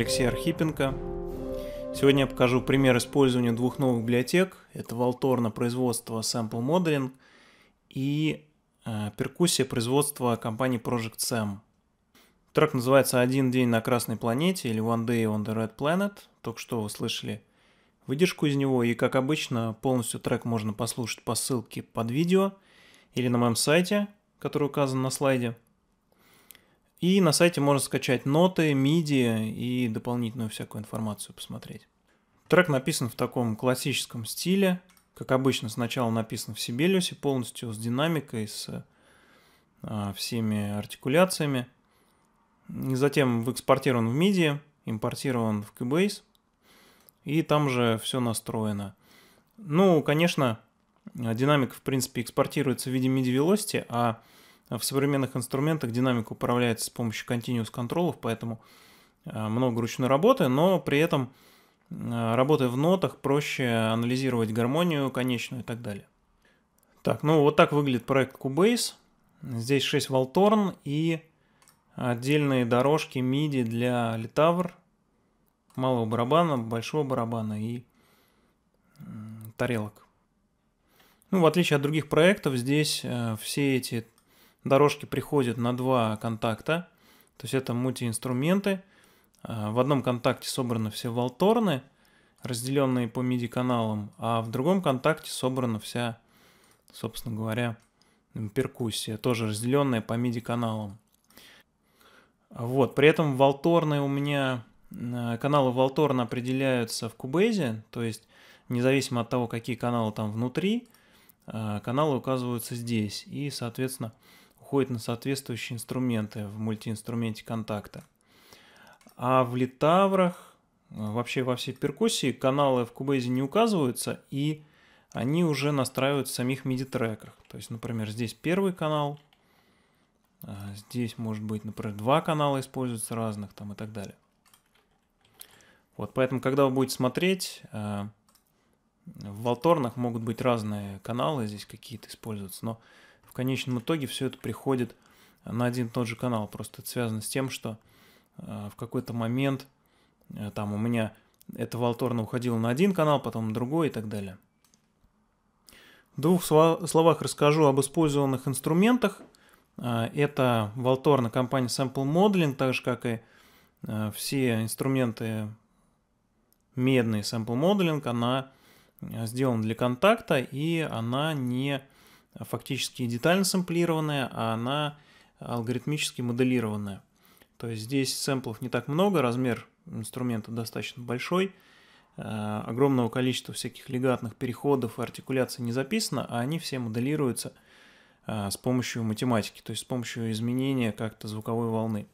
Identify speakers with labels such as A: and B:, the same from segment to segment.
A: Алексей Архипенко. Сегодня я покажу пример использования двух новых библиотек. Это Волторна производство Sample Modeling и э, перкуссия производства компании Project Sam. Трек называется «Один день на красной планете» или «One day on the red planet». Только что вы слышали выдержку из него. И, как обычно, полностью трек можно послушать по ссылке под видео или на моем сайте, который указан на слайде. И на сайте можно скачать ноты, миди и дополнительную всякую информацию посмотреть. Трек написан в таком классическом стиле. Как обычно, сначала написан в Сибелиусе полностью, с динамикой, с а, всеми артикуляциями. И затем экспортирован в MIDI, импортирован в Cubase. И там же все настроено. Ну, конечно, динамик, в принципе, экспортируется в виде MIDI Velocity, а в современных инструментах динамика управляется с помощью continuous контролов, поэтому э, много ручной работы, но при этом э, работая в нотах проще анализировать гармонию конечную и так далее. Так, ну вот так выглядит проект Cubase. Здесь 6 волторн и отдельные дорожки MIDI для литавр, малого барабана, большого барабана и тарелок. Ну, в отличие от других проектов, здесь э, все эти дорожки приходят на два контакта, то есть это мультиинструменты. А, в одном контакте собраны все волторны, разделенные по MIDI-каналам, а в другом контакте собрана вся, собственно говоря, перкуссия, тоже разделенная по MIDI-каналам. Вот, при этом волторны у меня, а, каналы волторна определяются в Кубейзе, то есть независимо от того, какие каналы там внутри, а, каналы указываются здесь. И, соответственно, уходит на соответствующие инструменты в мультиинструменте контакта. А в литаврах, э, вообще во всей перкуссии, каналы в Кубейзе не указываются, и они уже настраиваются в самих миди-треках. То есть, например, здесь первый канал, а здесь, может быть, например, два канала используются разных там и так далее. Вот, поэтому, когда вы будете смотреть, э, в Волторнах могут быть разные каналы, здесь какие-то используются, но в конечном итоге все это приходит на один и тот же канал. Просто это связано с тем, что э, в какой-то момент э, там у меня это волторно уходило на один канал, потом на другой и так далее. В двух словах расскажу об использованных инструментах. Э, это волторно компания Sample Modeling, так же как и все инструменты медный Sample Modeling, она сделана для контакта и она не фактически детально сэмплированная, а она а, алгоритмически моделированная. То есть здесь сэмплов не так много, размер инструмента достаточно большой, а, огромного количества всяких легатных переходов и артикуляций не записано, а они все моделируются а, с помощью математики, то есть с помощью изменения как-то звуковой волны.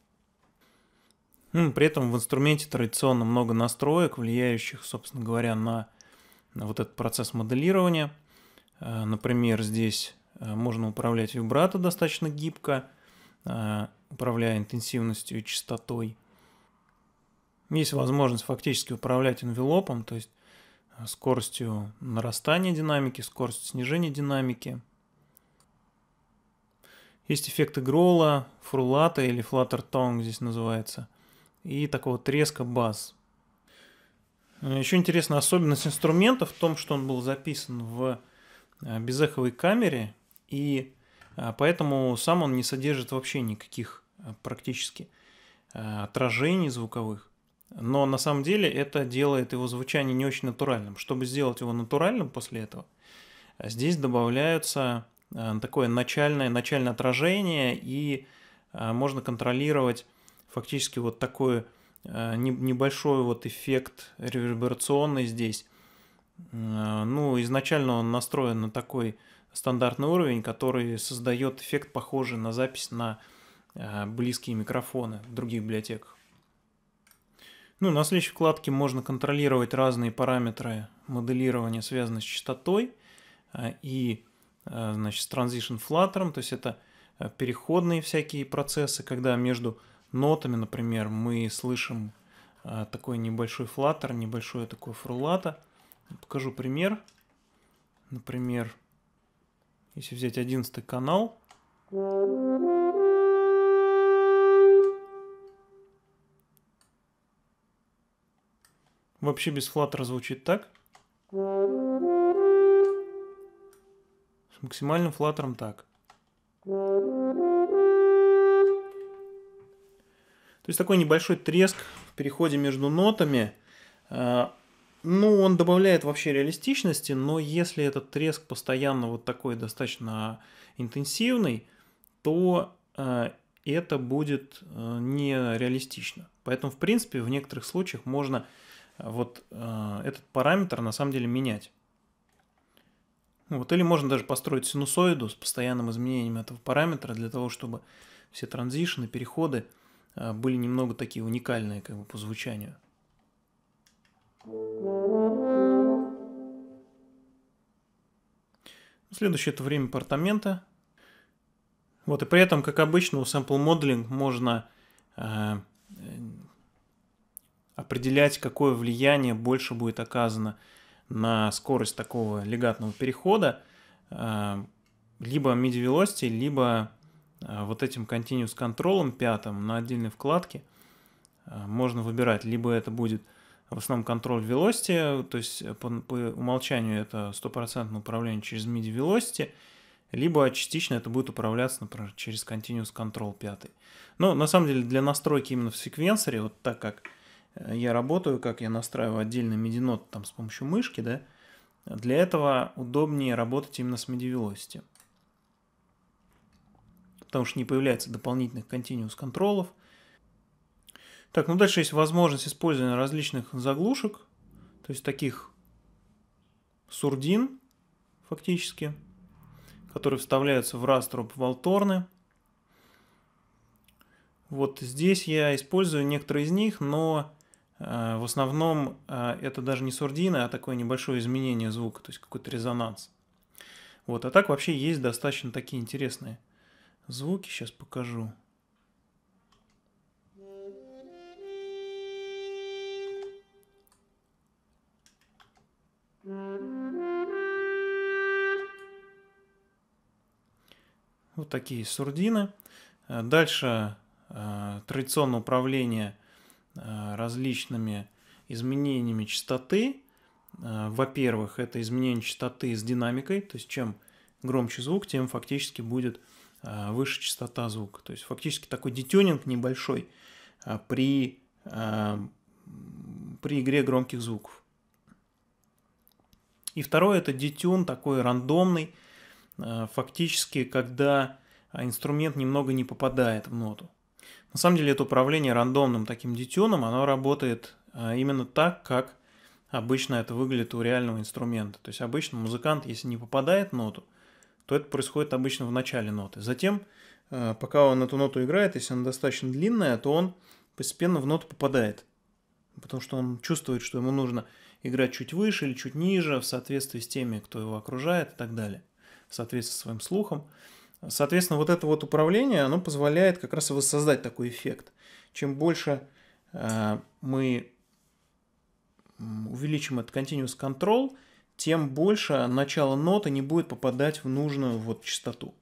A: При этом в инструменте традиционно много настроек, влияющих, собственно говоря, на вот этот процесс моделирования – Э, например, здесь э, можно управлять вибрато достаточно гибко, э, управляя интенсивностью и частотой. Есть возможность фактически управлять энвелопом, то есть скоростью нарастания динамики, скоростью снижения динамики. Есть эффекты грола, фрулата или flutter тонг здесь называется, и такого треска бас. Еще интересная особенность инструмента в том, что он был записан в Э, безэховой камере, и э, поэтому сам он не содержит вообще никаких э, практически отражений звуковых. Но на самом деле это делает его звучание не очень натуральным. Чтобы сделать его натуральным после этого, здесь добавляются такое начальное, начальное отражение, и можно контролировать фактически вот такой небольшой вот эффект реверберационный здесь Э, ну, изначально он настроен на такой стандартный уровень, который создает эффект, похожий на запись на э, близкие микрофоны в других библиотеках. Ну, на следующей вкладке можно контролировать разные параметры моделирования, связанные с частотой э, и значит, с Transition Flutter, то есть это переходные всякие процессы, когда между нотами, например, мы слышим такой небольшой флаттер, небольшое такое фрулата – Покажу пример. Например, если взять одиннадцатый канал, вообще без флаттера звучит так. С максимальным флаттером так. То есть такой небольшой треск в переходе между нотами. А, ну, он добавляет вообще реалистичности, но если этот треск постоянно вот такой достаточно интенсивный, то э, это будет э, нереалистично. Поэтому, в принципе, в некоторых случаях можно э, вот э, этот параметр на самом деле менять. Вот, или можно даже построить синусоиду с постоянным изменением этого параметра для того, чтобы все транзишны, переходы э, были немного такие уникальные как бы, по звучанию. Следующее это время апартамента. Вот, и при этом, как обычно, у Sample Modeling можно э, э определять, какое влияние больше будет оказано на скорость такого легатного перехода, э, либо MIDI Velocity, либо э, вот этим Continuous Control пятым на отдельной вкладке э, можно выбирать, либо это будет – в основном контроль velocity, то есть по, по умолчанию это стопроцентное управление через MIDI velocity, либо частично это будет управляться, например, через Continuous Control 5. Но на самом деле для настройки именно в секвенсоре, вот так как э, я работаю, как я настраиваю отдельный MIDI нот там с помощью мышки, да, для этого удобнее работать именно с MIDI Velocity. Потому что не появляется дополнительных Continuous контролов, так, ну дальше есть возможность использования различных заглушек, то есть таких сурдин, фактически, которые вставляются в раструб волторны. Вот здесь я использую некоторые из них, но э, в основном э, это даже не сурдина, а такое небольшое изменение звука, то есть какой-то резонанс. Вот, а так вообще есть достаточно такие интересные звуки, сейчас покажу. Вот такие сурдины. Э, дальше э, традиционное управление э, различными изменениями частоты. Во-первых, это изменение частоты с динамикой, то есть чем громче звук, тем фактически будет выше частота звука. То есть фактически такой детюнинг небольшой при, при игре громких звуков. И второе – это детюн такой рандомный, э, фактически, когда а, инструмент немного не попадает в ноту. На самом деле это управление рандомным таким детюном, оно работает а, именно так, как обычно это выглядит у реального инструмента. То есть обычно музыкант, если не попадает в ноту, то это происходит обычно в начале ноты. Затем, э, пока он эту ноту играет, если она достаточно длинная, то он постепенно в ноту попадает, потому что он чувствует, что ему нужно – играть чуть выше или чуть ниже в соответствии с теми, кто его окружает и так далее, в соответствии со своим слухом. Соответственно, вот это вот управление, оно позволяет как раз воссоздать такой эффект. Чем больше э, мы увеличим этот continuous control, тем больше начало ноты не будет попадать в нужную вот частоту.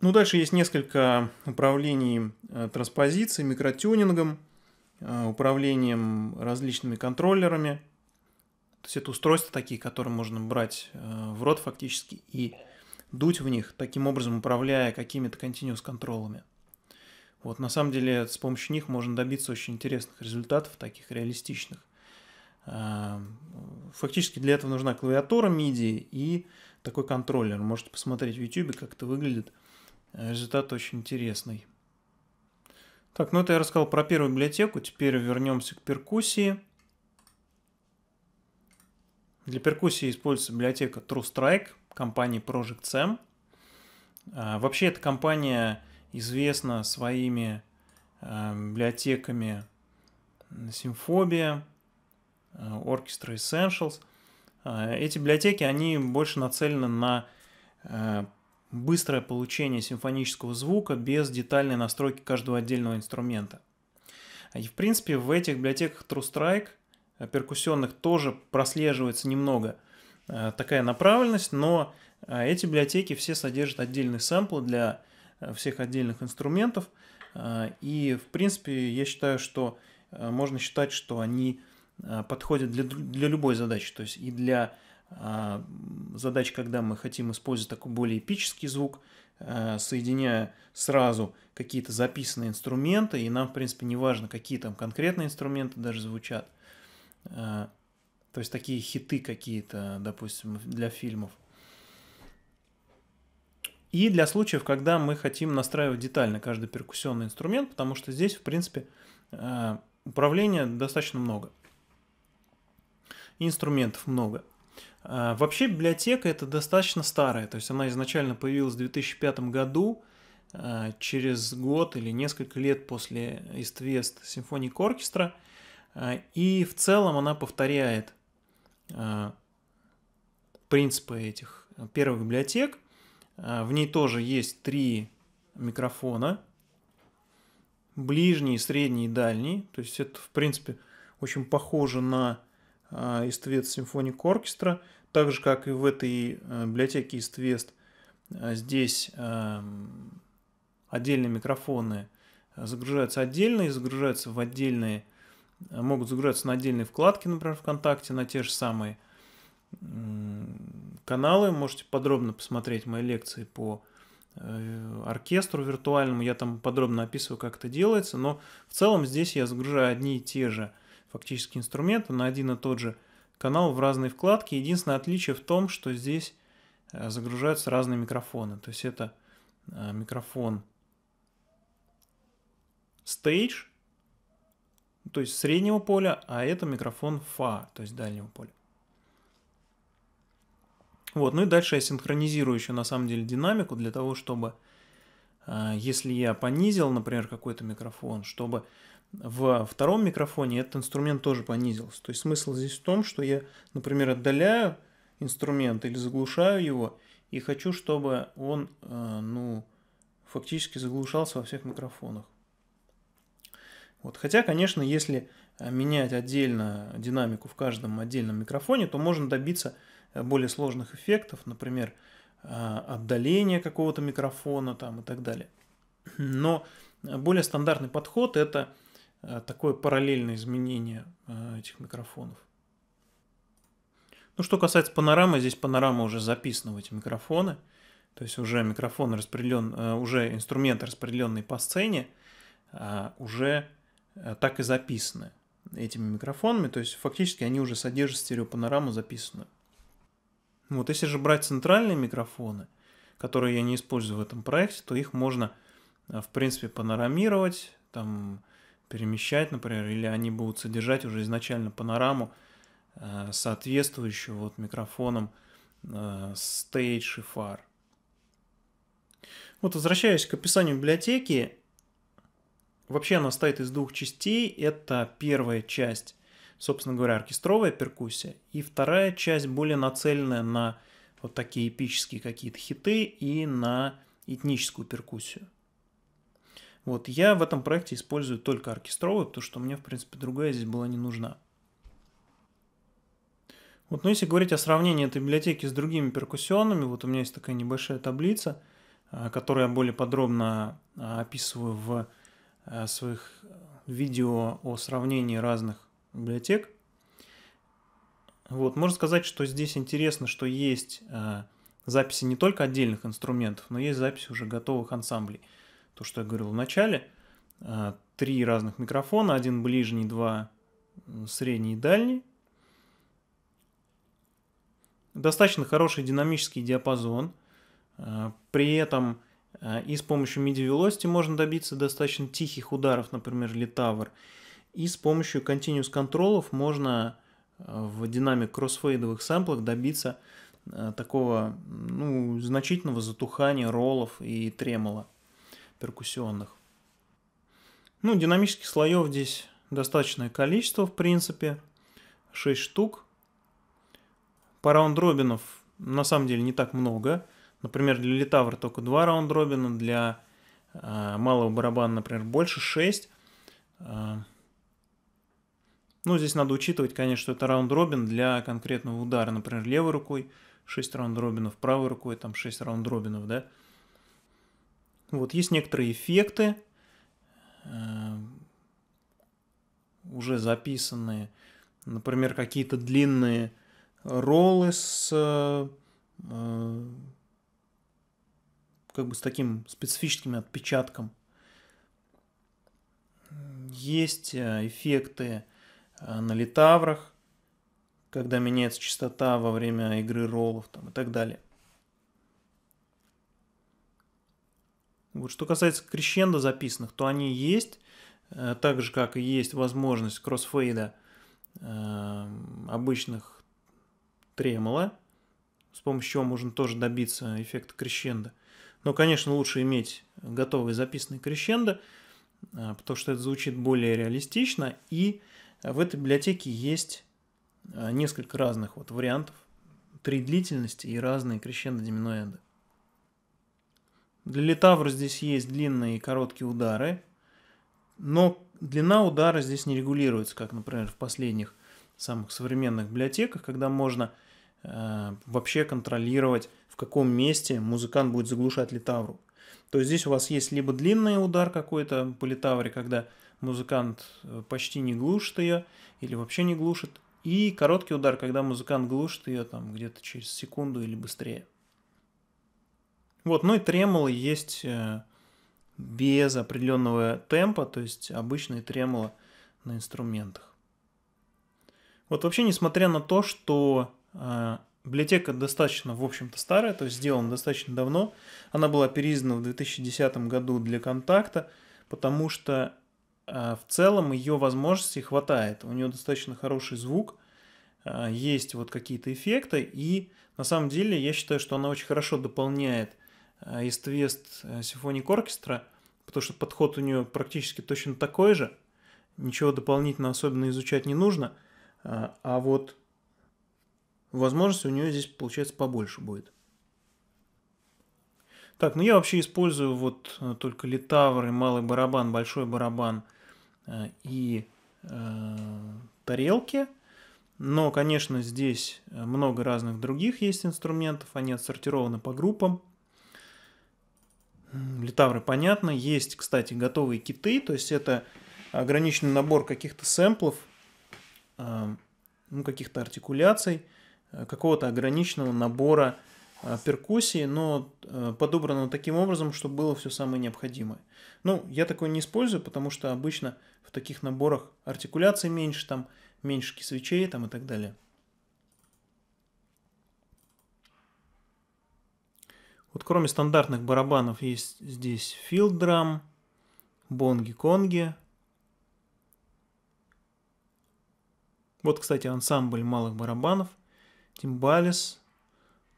A: Ну, дальше есть несколько управлений э, транспозицией, микротюнингом – Э, управлением различными контроллерами. То есть это устройства такие, которые можно брать э, в рот фактически и дуть в них, таким образом управляя какими-то continuous контролами. Вот на самом деле с помощью них можно добиться очень интересных результатов, таких реалистичных. Э, фактически для этого нужна клавиатура MIDI и такой контроллер. Можете посмотреть в YouTube, как это выглядит. Результат очень интересный. Так, ну это я рассказал про первую библиотеку. Теперь вернемся к перкуссии. Для перкуссии используется библиотека True Strike компании Project Sam. А, вообще эта компания известна своими а, библиотеками Symphobia, а, Orchestra Essentials. А, эти библиотеки, они больше нацелены на а, быстрое получение симфонического звука без детальной настройки каждого отдельного инструмента. И в принципе в этих библиотеках True Strike э, перкуссионных тоже прослеживается немного э, такая направленность, но э, эти библиотеки все содержат отдельные сэмплы для всех отдельных инструментов. И в принципе я считаю, что можно считать, что они подходят для, для любой задачи, то есть и для а, задач, когда мы хотим использовать такой более эпический звук, э, соединяя сразу какие-то записанные инструменты, и нам, в принципе, не важно, какие там конкретные инструменты даже звучат. Э, то есть такие хиты какие-то, допустим, для фильмов. И для случаев, когда мы хотим настраивать детально каждый перкуссионный инструмент, потому что здесь, в принципе, э, управления достаточно много. Инструментов много. А, вообще библиотека это достаточно старая, то есть она изначально появилась в 2005 году, а, через год или несколько лет после East West Symphonic и в целом она повторяет а, принципы этих первых библиотек. В ней тоже есть три микрофона, ближний, средний и дальний, то есть это, в принципе, очень похоже на East West Symphonic Orchestra – так же, как и в этой э, библиотеке EastVest, э, здесь эм, отдельные микрофоны э, загружаются отдельно и загружаются в отдельные, могут загружаться на отдельные вкладки, например, ВКонтакте, на те же самые каналы. Можете подробно посмотреть мои лекции по оркестру виртуальному. Я там подробно описываю, как это делается, но в целом здесь я загружаю одни и те же фактически инструменты на один и тот же канал в разные вкладки. Единственное отличие в том, что здесь э, загружаются разные микрофоны. То есть это э, микрофон Stage, то есть среднего поля, а это микрофон фа, то есть дальнего поля. Вот, ну и дальше я синхронизирую еще на самом деле динамику для того, чтобы, э, если я понизил, например, какой-то микрофон, чтобы в втором микрофоне этот инструмент тоже понизился. То есть смысл здесь в том, что я, например, отдаляю инструмент или заглушаю его, и хочу, чтобы он, э, ну, фактически заглушался во всех микрофонах. Вот. Хотя, конечно, если э, менять отдельно динамику в каждом отдельном микрофоне, то можно добиться э, более сложных эффектов, например, отдаление какого-то микрофона там, и так далее. Но более стандартный подход – это Э, такое параллельное изменение э, этих микрофонов. Ну, что касается панорамы, здесь панорама уже записана в эти микрофоны. То есть уже микрофон распределен, э, уже инструмент распределенный по сцене, а уже так и записаны этими микрофонами. То есть фактически они уже содержат стереопанораму записанную. Вот если же брать центральные микрофоны, которые я не использую в этом проекте, то их можно, в принципе, панорамировать, там, перемещать, например, или они будут содержать уже изначально панораму, э, соответствующую вот микрофонам э, Stage и FAR. Вот возвращаясь к описанию библиотеки, вообще она состоит из двух частей. Это первая часть, собственно говоря, оркестровая перкуссия, и вторая часть более нацеленная на вот такие эпические какие-то хиты и на этническую перкуссию. Вот, я в этом проекте использую только оркестровую, потому что мне, в принципе, другая здесь была не нужна. Вот, ну если говорить о сравнении этой библиотеки с другими перкуссионными, вот у меня есть такая небольшая таблица, а, которую я более подробно а, описываю в а, своих видео о сравнении разных библиотек. Вот, можно сказать, что здесь интересно, что есть записи не только отдельных инструментов, но есть записи уже готовых ансамблей то, что я говорил в начале. А, три разных микрофона, один ближний, два средний и дальний. Достаточно хороший динамический диапазон. А, при этом а, и с помощью MIDI Velocity можно добиться достаточно тихих ударов, например, литавр. И с помощью Continuous контролов можно в динамик кроссфейдовых сэмплах добиться такого ну, значительного затухания роллов и тремола перкуссионных. Ну, динамических слоев здесь достаточное количество, в принципе. 6 штук. По раунд-робинов на самом деле не так много. Например, для Литавра только 2 раунд-робина, для э, малого барабана, например, больше 6. Э, ну, здесь надо учитывать, конечно, что это раунд-робин для конкретного удара. Например, левой рукой 6 раунд-робинов, правой рукой там 6 раунд-робинов, да. Вот есть некоторые эффекты, э, уже записанные, например, какие-то длинные роллы с э, как бы с таким специфическим отпечатком. Есть э, эффекты на литаврах, когда меняется частота во время игры роллов там, и так далее. Вот что касается крещендо записанных, то они есть, э, так же, как и есть возможность кроссфейда э, обычных тремоло, с помощью чего можно тоже добиться эффекта крещендо. Но, конечно, лучше иметь готовые записанные крещендо, э, потому что это звучит более реалистично, и в этой библиотеке есть несколько разных вот вариантов три длительности и разные крещендо-диминоэнды. Для литавра здесь есть длинные и короткие удары, но длина удара здесь не регулируется, как, например, в последних самых современных библиотеках, когда можно э, вообще контролировать, в каком месте музыкант будет заглушать литавру. То есть здесь у вас есть либо длинный удар какой-то по литавре, когда музыкант э, почти не глушит ее или вообще не глушит, и короткий удар, когда музыкант глушит ее там где-то через секунду или быстрее. Вот, ну и тремоло есть э, без определенного темпа, то есть обычные тремоло на инструментах. Вот вообще, несмотря на то, что э, библиотека достаточно, в общем-то, старая, то есть сделана достаточно давно, она была переиздана в 2010 году для контакта, потому что э, в целом ее возможностей хватает. У нее достаточно хороший звук, есть вот какие-то эффекты, и на самом деле я считаю, что она очень хорошо дополняет East West Symphonic Orchestra, потому что подход у нее практически точно такой же, ничего дополнительно особенно изучать не нужно, э, а вот возможности у нее здесь, получается, побольше будет. Так, ну я вообще использую вот э, только литавры, малый барабан, большой барабан э, и э, тарелки. Но, конечно, здесь много разных других есть инструментов, они отсортированы по группам – Литавры, понятно. Есть, кстати, готовые киты, то есть это ограниченный набор каких-то сэмплов, ну, каких-то артикуляций, э, какого-то ограниченного набора а, перкуссии, но э, подобрано таким образом, чтобы было все самое необходимое. Ну, я такое не использую, потому что обычно в таких наборах артикуляций меньше, там меньше свечей там и так далее. Вот кроме стандартных барабанов есть здесь филдрам, бонги-конги. Вот, кстати, ансамбль малых барабанов. Тимбалис,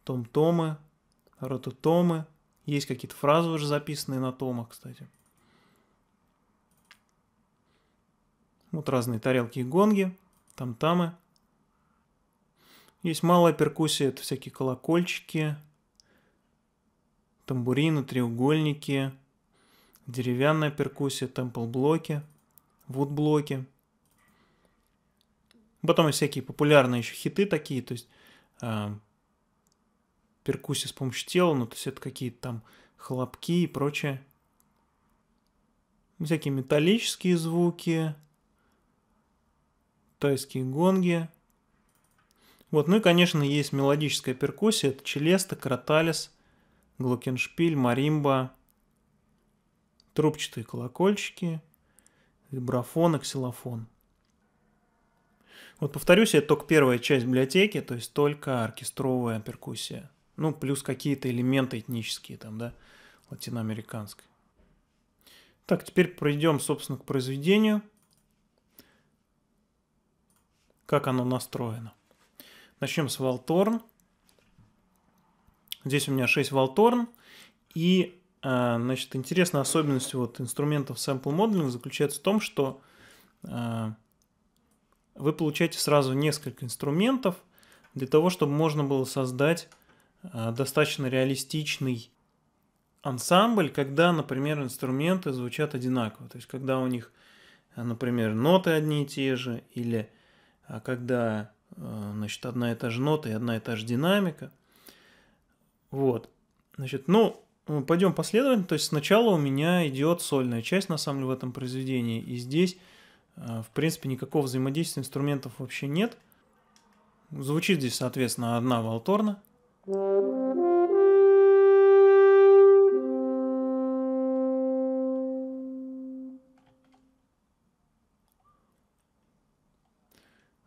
A: том-томы, рототомы. Есть какие-то фразы уже записанные на томах, кстати. Вот разные тарелки и гонги, там-тамы. Есть малая перкуссия, это всякие колокольчики, тамбурины, треугольники, деревянная перкуссия, темпл-блоки, вуд-блоки. Потом всякие популярные еще хиты такие, то есть э, а, перкуссия с помощью тела, ну то есть это какие-то там хлопки и прочее. Всякие металлические звуки, тайские гонги. Вот, ну и, конечно, есть мелодическая перкуссия, это челеста, кроталис – глокеншпиль, маримба, трубчатые колокольчики, вибрафон и ксилофон. Вот повторюсь, это только первая часть библиотеки, то есть только оркестровая перкуссия. Ну, плюс какие-то элементы этнические там, да, латиноамериканские. Так, теперь пройдем, собственно, к произведению. Как оно настроено. Начнем с Валторн. Здесь у меня 6 волторн. И, э, значит, интересная особенность вот инструментов sample modeling заключается в том, что э, вы получаете сразу несколько инструментов для того, чтобы можно было создать э, достаточно реалистичный ансамбль, когда, например, инструменты звучат одинаково. То есть, когда у них, например, ноты одни и те же, или когда значит, одна и та же нота и одна и та же динамика. Вот. Значит, ну, э, пойдем последовательно. То есть сначала у меня идет сольная часть, на самом деле, в этом произведении. И здесь, э, в принципе, никакого взаимодействия инструментов вообще нет. Звучит здесь, соответственно, одна волторна.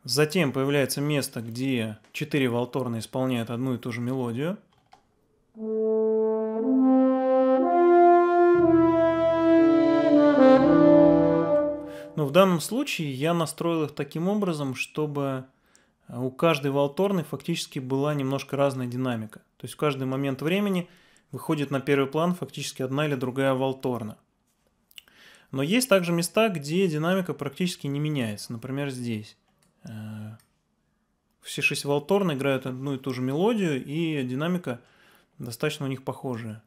A: Затем появляется место, где четыре волторны исполняют одну и ту же мелодию – но ну, в данном случае я настроил их таким образом, чтобы э, у каждой волторны фактически была немножко разная динамика. То есть в каждый момент времени выходит на первый план фактически одна или другая волторна. Но есть также места, где динамика практически не меняется. Например, здесь. Э, все шесть волторн играют одну и ту же мелодию, и динамика – достаточно у них похожие.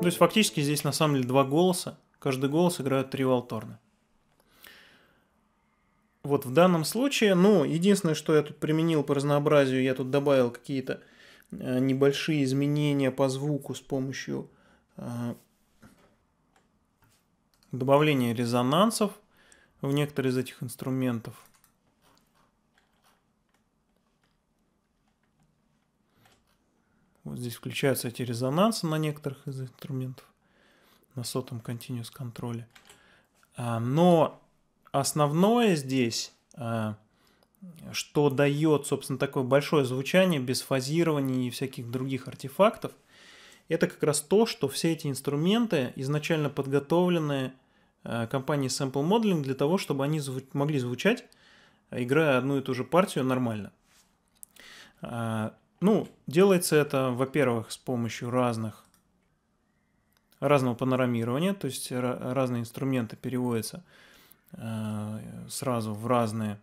A: То есть фактически здесь на самом деле два голоса. Каждый голос играет три валторна. Вот в данном случае, ну, единственное, что я тут применил по разнообразию, я тут добавил какие-то э, небольшие изменения по звуку с помощью э, добавления резонансов в некоторые из этих инструментов. Вот здесь включаются эти резонансы на некоторых из инструментов на сотом continuous контроле. А, но основное здесь, а, что дает, собственно, такое большое звучание без фазирования и всяких других артефактов, это как раз то, что все эти инструменты изначально подготовленные Э, компании Sample Modeling для того, чтобы они зву- могли звучать, играя одну и ту же партию нормально. Э, ну, делается это, во-первых, с помощью разных разного панорамирования, то есть разные инструменты переводятся э, сразу в разные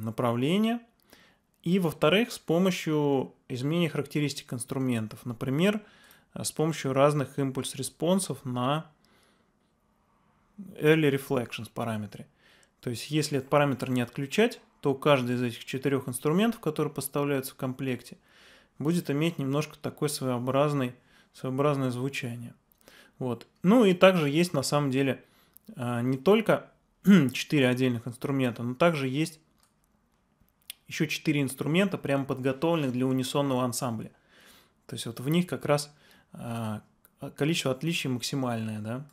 A: направления. И, во-вторых, с помощью изменения характеристик инструментов. Например, с помощью разных импульс-респонсов на early reflections параметре. То есть, если этот параметр не отключать, то каждый из этих четырех инструментов, которые поставляются в комплекте, будет иметь немножко такой своеобразный, своеобразное звучание. Вот. Ну и также есть на самом деле а, не только четыре отдельных инструмента, но также есть еще четыре инструмента, прямо подготовленных для унисонного ансамбля. То есть вот в них как раз а, количество отличий максимальное, да.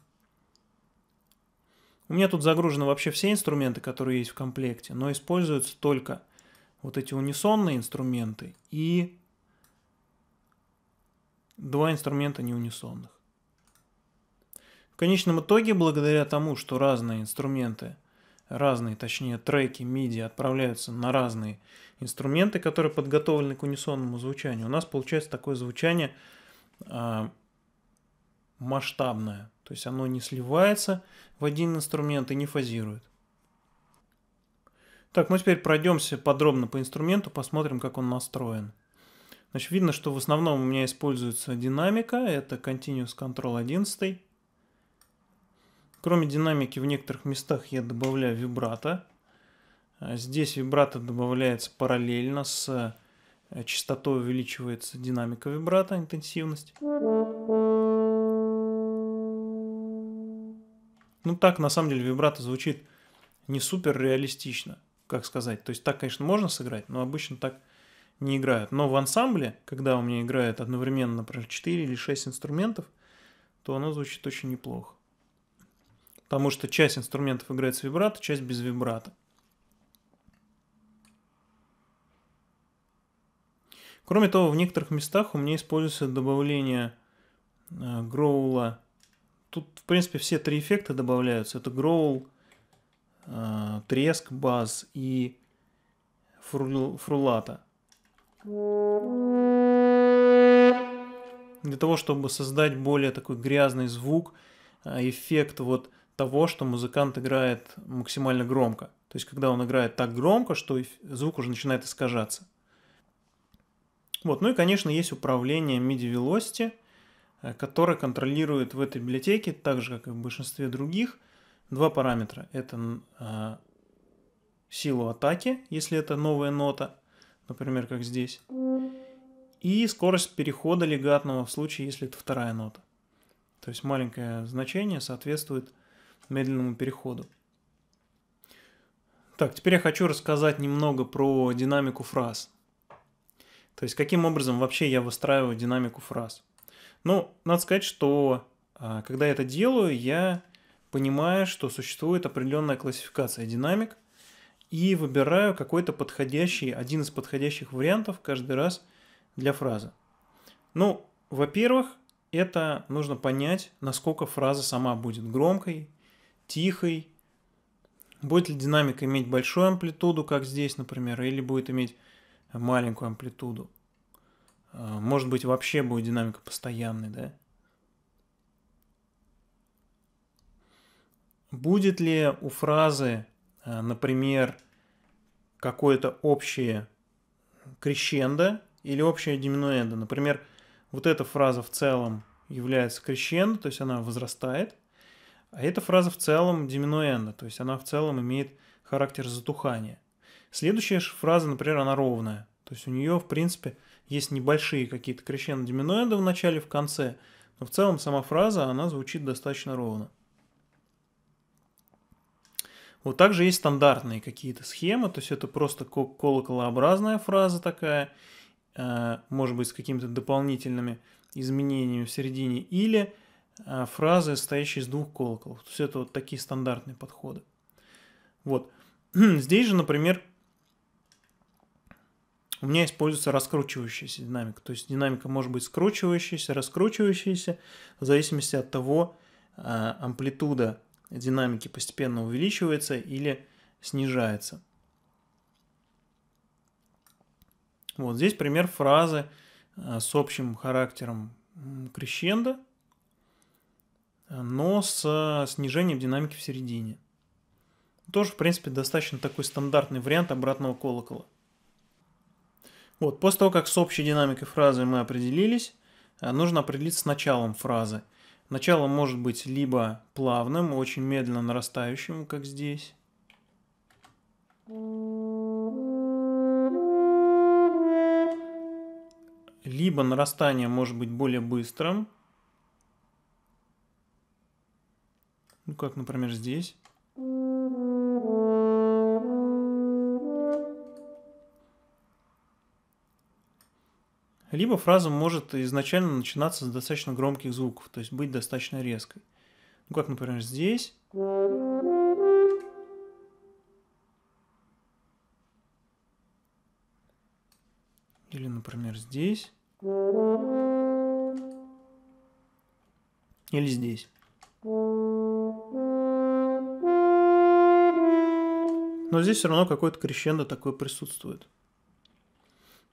A: У меня тут загружены вообще все инструменты, которые есть в комплекте, но используются только вот эти унисонные инструменты и два инструмента неунисонных. В конечном итоге, благодаря тому, что разные инструменты, разные, точнее, треки MIDI отправляются на разные инструменты, которые подготовлены к унисонному звучанию, у нас получается такое звучание э, масштабное – то есть оно не сливается в один инструмент и не фазирует. Так, мы ну теперь пройдемся подробно по инструменту, посмотрим, как он настроен. Значит, видно, что в основном у меня используется динамика, это Continuous Control 11. Кроме динамики, в некоторых местах я добавляю вибрато. А здесь вибрато добавляется параллельно с э, частотой увеличивается динамика вибрато, интенсивность. Ну так, на самом деле, вибрато звучит не супер реалистично, как сказать. То есть так, конечно, можно сыграть, но обычно так не играют. Но в ансамбле, когда у меня играет одновременно, например, 4 или 6 инструментов, то оно звучит очень неплохо. Потому что часть инструментов играет с вибрато, часть без вибрато. Кроме того, в некоторых местах у меня используется добавление э, гроула тут, в принципе, все три эффекта добавляются. Это гроул, э, треск, баз и фрулата. Для того, чтобы создать более такой грязный звук, э, эффект вот того, что музыкант играет максимально громко. То есть, когда он играет так громко, что звук уже начинает искажаться. Вот, ну и, конечно, есть управление MIDI Velocity – Э, который контролирует в этой библиотеке, так же как и в большинстве других, два параметра. Это э, силу атаки, если это новая нота, например, как здесь, и скорость перехода легатного в случае, если это вторая нота. То есть маленькое значение соответствует медленному переходу. Так, теперь я хочу рассказать немного про динамику фраз. То есть каким образом вообще я выстраиваю динамику фраз. Ну, надо сказать, что а, когда я это делаю, я понимаю, что существует определенная классификация динамик, и выбираю какой-то подходящий, один из подходящих вариантов каждый раз для фразы. Ну, во-первых, это нужно понять, насколько фраза сама будет громкой, тихой, будет ли динамика иметь большую амплитуду, как здесь, например, или будет иметь маленькую амплитуду. А, может быть, вообще будет динамика постоянной, да? Будет ли у фразы, а, например, какое-то общее крещендо или общее диминуэндо? Например, вот эта фраза в целом является крещендо, то есть она возрастает, а эта фраза в целом диминуэндо, то есть она в целом имеет характер затухания. Следующая фраза, например, она ровная, то есть у нее, в принципе, есть небольшие какие-то крещендо-доминоиды в начале, в конце, но в целом сама фраза, она звучит достаточно ровно. Вот также есть стандартные какие-то схемы, то есть это просто колоколообразная фраза такая, э, может быть, с какими-то дополнительными изменениями в середине, или э, фразы, состоящие из двух колоколов. То есть это вот такие стандартные подходы. Вот. Здесь же, например, у меня используется раскручивающаяся динамика. То есть динамика может быть скручивающаяся, раскручивающаяся, в зависимости от того, а, амплитуда динамики постепенно увеличивается или снижается. Вот здесь пример фразы а, с общим характером крещенда, но с а, снижением динамики в середине. Тоже, в принципе, достаточно такой стандартный вариант обратного колокола – вот, после того, как с общей динамикой фразы мы определились, э, нужно определиться с началом фразы. Начало может быть либо плавным, очень медленно нарастающим, как здесь, либо нарастание может быть более быстрым, ну как, например, здесь. Либо фраза может изначально начинаться с достаточно громких звуков, то есть быть достаточно резкой. Ну, как, например, здесь. Или, например, здесь. Или здесь. Но здесь все равно какой-то крещендо такое присутствует.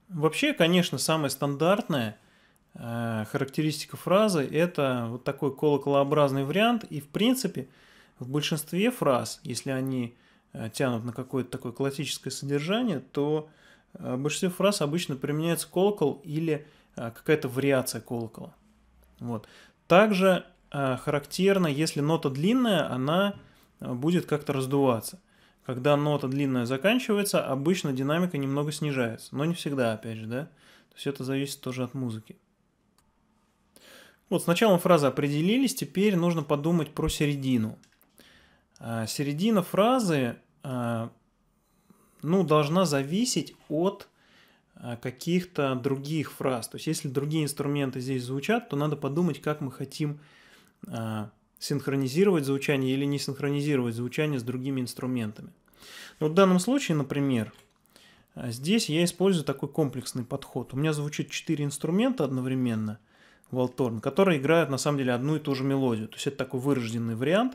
A: Вообще, конечно, самая стандартная э, характеристика фразы – это вот такой колоколообразный вариант. И, в принципе, в большинстве фраз, если они э, тянут на какое-то такое классическое содержание, то э, в большинстве фраз обычно применяется колокол или э, какая-то вариация колокола. Вот. Также э, характерно, если нота длинная, она э, будет как-то раздуваться. Когда нота длинная заканчивается, обычно динамика немного снижается, но не всегда, опять же, да? То есть это зависит тоже от музыки. Вот сначала фразы определились, теперь нужно подумать про середину. А, середина фразы а, ну, должна зависеть от а, каких-то других фраз. То есть, если другие инструменты здесь звучат, то надо подумать, как мы хотим а, синхронизировать звучание или не синхронизировать звучание с другими инструментами. Но ну, в данном случае, например, э, здесь я использую такой комплексный подход. У меня звучит 4 инструмента одновременно волторн, которые играют на самом деле одну и ту же мелодию. То есть это такой вырожденный вариант,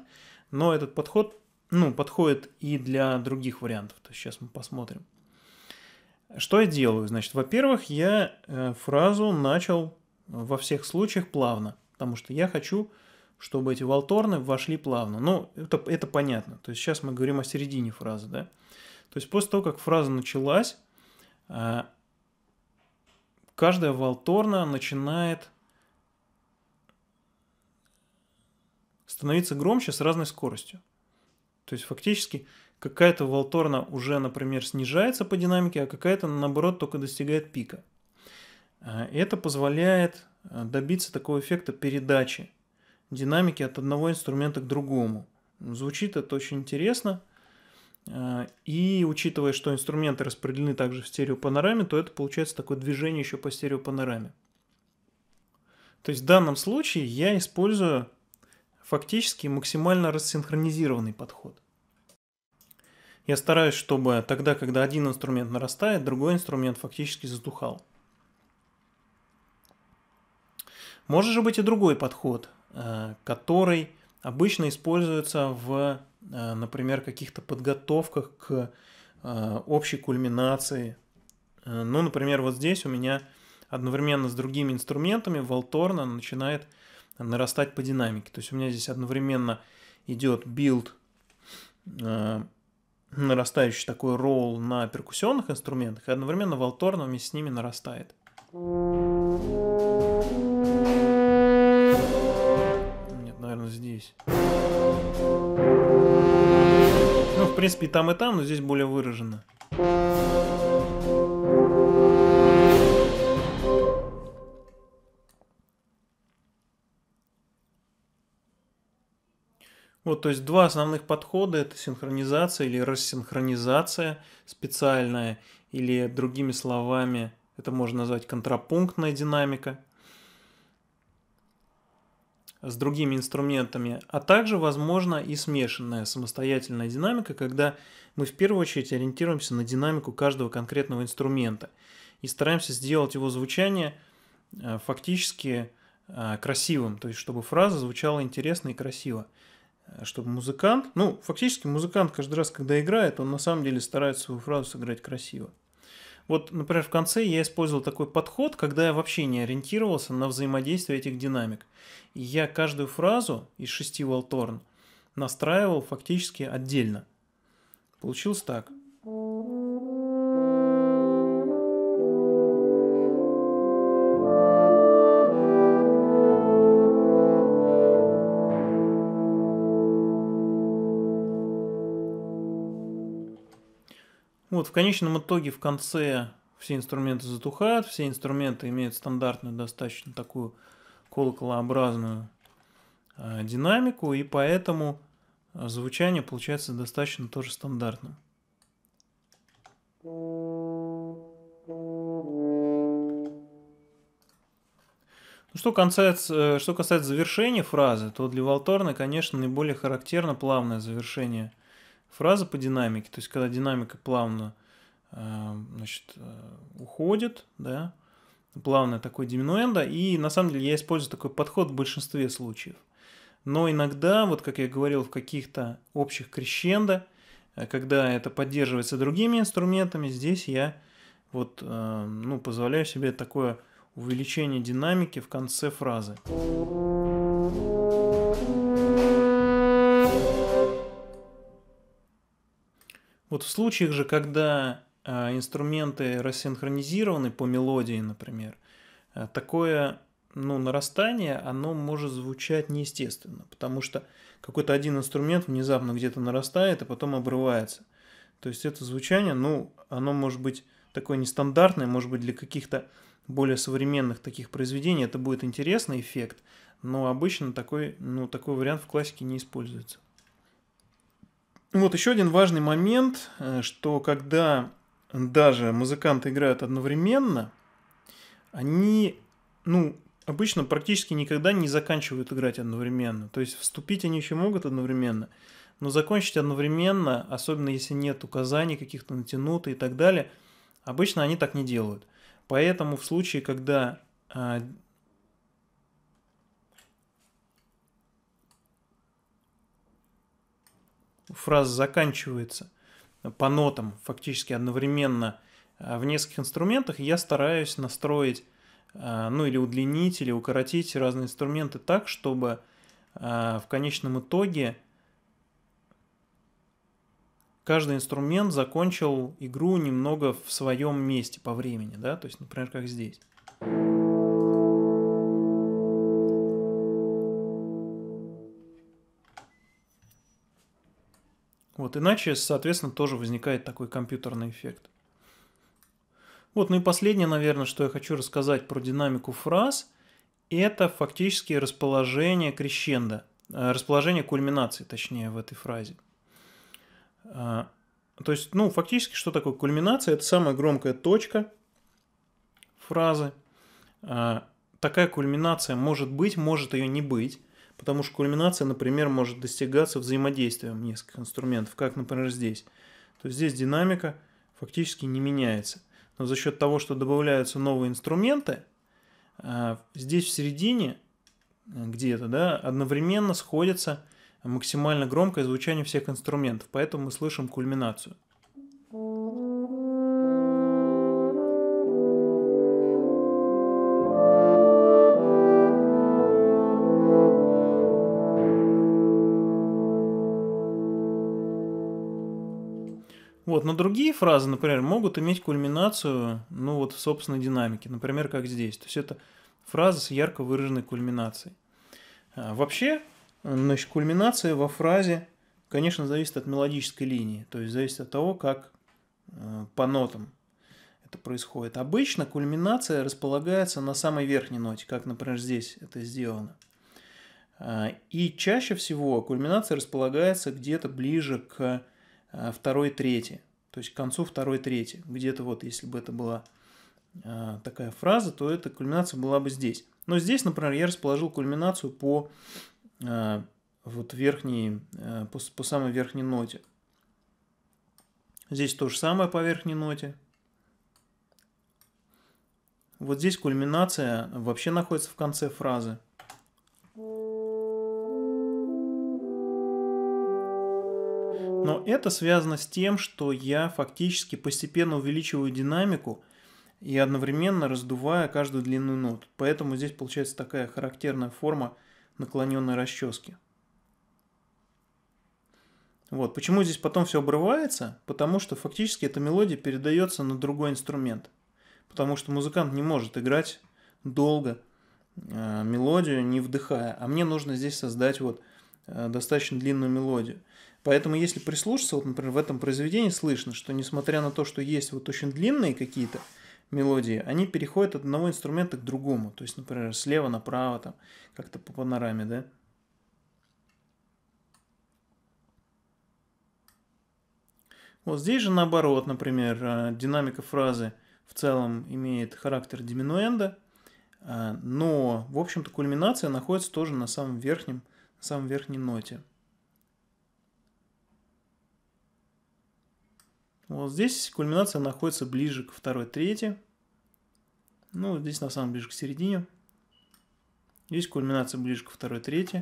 A: но этот подход ну, подходит и для других вариантов. То есть сейчас мы посмотрим. Что я делаю? Значит, во-первых, я э, фразу начал во всех случаях плавно, потому что я хочу чтобы эти волторны вошли плавно. Ну, это, это понятно. То есть сейчас мы говорим о середине фразы, да? То есть после того, как фраза началась, э, каждая волторна начинает становиться громче с разной скоростью. То есть фактически какая-то волторна уже, например, снижается по динамике, а какая-то, наоборот, только достигает пика. Э, это позволяет э, добиться такого эффекта передачи динамики от одного инструмента к другому. Звучит это очень интересно. Э, и учитывая, что инструменты распределены также в стереопанораме, то это получается такое движение еще по стереопанораме. То есть в данном случае я использую фактически максимально рассинхронизированный подход. Я стараюсь, чтобы тогда, когда один инструмент нарастает, другой инструмент фактически затухал. Может же быть и другой подход – Э, который обычно используется в, э, например, каких-то подготовках к э, общей кульминации. Ну, например, вот здесь у меня одновременно с другими инструментами Волторна начинает нарастать по динамике. То есть у меня здесь одновременно идет билд, нарастающий такой ролл на перкуссионных инструментах, и одновременно Волторна вместе с ними нарастает. Thank you. здесь. Ну, в принципе, там, и там, но здесь более выражено. Вот, то есть два основных подхода – это синхронизация или рассинхронизация специальная, или другими словами, это можно назвать контрапунктная динамика – с другими инструментами, а также, возможно, и смешанная самостоятельная динамика, когда мы в первую очередь ориентируемся на динамику каждого конкретного инструмента и стараемся сделать его звучание э, фактически э, красивым, то есть чтобы фраза звучала интересно и красиво, э, чтобы музыкант, ну, фактически музыкант каждый раз, когда играет, он на самом деле старается свою фразу сыграть красиво. Вот, например, в конце я использовал такой подход, когда я вообще не ориентировался на взаимодействие этих динамик. И я каждую фразу из шести волторн настраивал фактически отдельно. Получилось так – вот в конечном итоге в конце все инструменты затухают, все инструменты имеют стандартную достаточно такую колоколообразную э, динамику, и поэтому звучание получается достаточно тоже стандартным.
B: Ну,
A: что, касается, э, что касается завершения фразы, то для Волторна, конечно, наиболее характерно плавное завершение – фраза по динамике, то есть когда динамика плавно э, значит, э, уходит, да, плавное такое диминуэндо, и на самом деле я использую такой подход в большинстве случаев. Но иногда, вот как я говорил, в каких-то общих крещендо, э, когда это поддерживается другими инструментами, здесь я вот, ну, позволяю себе такое увеличение динамики в конце фразы. Вот в случаях же, когда а, инструменты рассинхронизированы по мелодии, например, а, такое ну, нарастание, оно может звучать неестественно, потому что какой-то один инструмент внезапно где-то нарастает, а потом обрывается. То есть это звучание, ну, оно может быть такое нестандартное, может быть для каких-то более современных таких произведений это будет интересный эффект, но обычно такой, ну, такой вариант в классике не используется. Вот еще один важный момент, э, что когда даже музыканты играют одновременно, они, ну, обычно практически никогда не заканчивают играть одновременно. То есть вступить они еще могут одновременно, но закончить одновременно, особенно если нет указаний каких-то натянуто и так далее, обычно они так не делают. Поэтому в случае, когда а, фраза заканчивается по нотам фактически одновременно э, в нескольких инструментах, я стараюсь настроить, э, ну или удлинить, или укоротить разные инструменты так, чтобы э, в конечном итоге каждый инструмент закончил игру немного в своем месте по времени, да, то есть, например, как здесь. Вот, иначе, соответственно, тоже возникает такой компьютерный эффект. Вот, ну и последнее, наверное, что я хочу рассказать про динамику фраз, это фактически расположение крещенда, э, расположение кульминации, точнее, в этой фразе. А, то есть, ну, фактически, что такое кульминация? Это самая громкая точка фразы. А, такая кульминация может быть, может ее не быть потому что кульминация, например, может достигаться взаимодействием нескольких инструментов, как, например, здесь. То есть здесь динамика фактически не меняется. Но за счет того, что добавляются новые инструменты, э, здесь в середине э, где-то, да, одновременно сходится максимально громкое звучание всех инструментов, поэтому мы слышим кульминацию. вот. Но другие фразы, например, могут иметь кульминацию, ну вот в собственной динамике, например, как здесь. То есть это фраза с ярко выраженной кульминацией. А вообще, значит, кульминация во фразе, конечно, зависит от мелодической линии, то есть зависит от того, как э, по нотам это происходит. Обычно кульминация располагается на самой верхней ноте, как, например, здесь это сделано. А, и чаще всего кульминация располагается где-то ближе к э, второй трети то есть к концу второй трети. Где-то вот, если бы это была э, такая фраза, то эта кульминация была бы здесь. Но здесь, например, я расположил кульминацию по э, вот верхней, э, по, по самой верхней ноте. Здесь то же самое по верхней ноте. Вот здесь кульминация вообще находится в конце фразы. это связано с тем, что я фактически постепенно увеличиваю динамику и одновременно раздувая каждую длинную ноту, Поэтому здесь получается такая характерная форма наклоненной расчески. Вот. Почему здесь потом все обрывается? Потому что фактически эта мелодия передается на другой инструмент. Потому что музыкант не может играть долго э, мелодию, не вдыхая. А мне нужно здесь создать вот Э, достаточно длинную мелодию. Поэтому, если прислушаться, вот, например, в этом произведении слышно, что несмотря на то, что есть вот очень длинные какие-то мелодии, они переходят от одного инструмента к другому. То есть, например, слева направо, там, как-то по панораме, да? Вот здесь же наоборот, например, э, динамика фразы в целом имеет характер диминуэнда, э, но, в общем-то, кульминация находится тоже на самом верхнем самой верхней ноте. Вот здесь кульминация находится ближе к второй трети. Ну, здесь на самом ближе к середине. Здесь кульминация ближе к второй трети.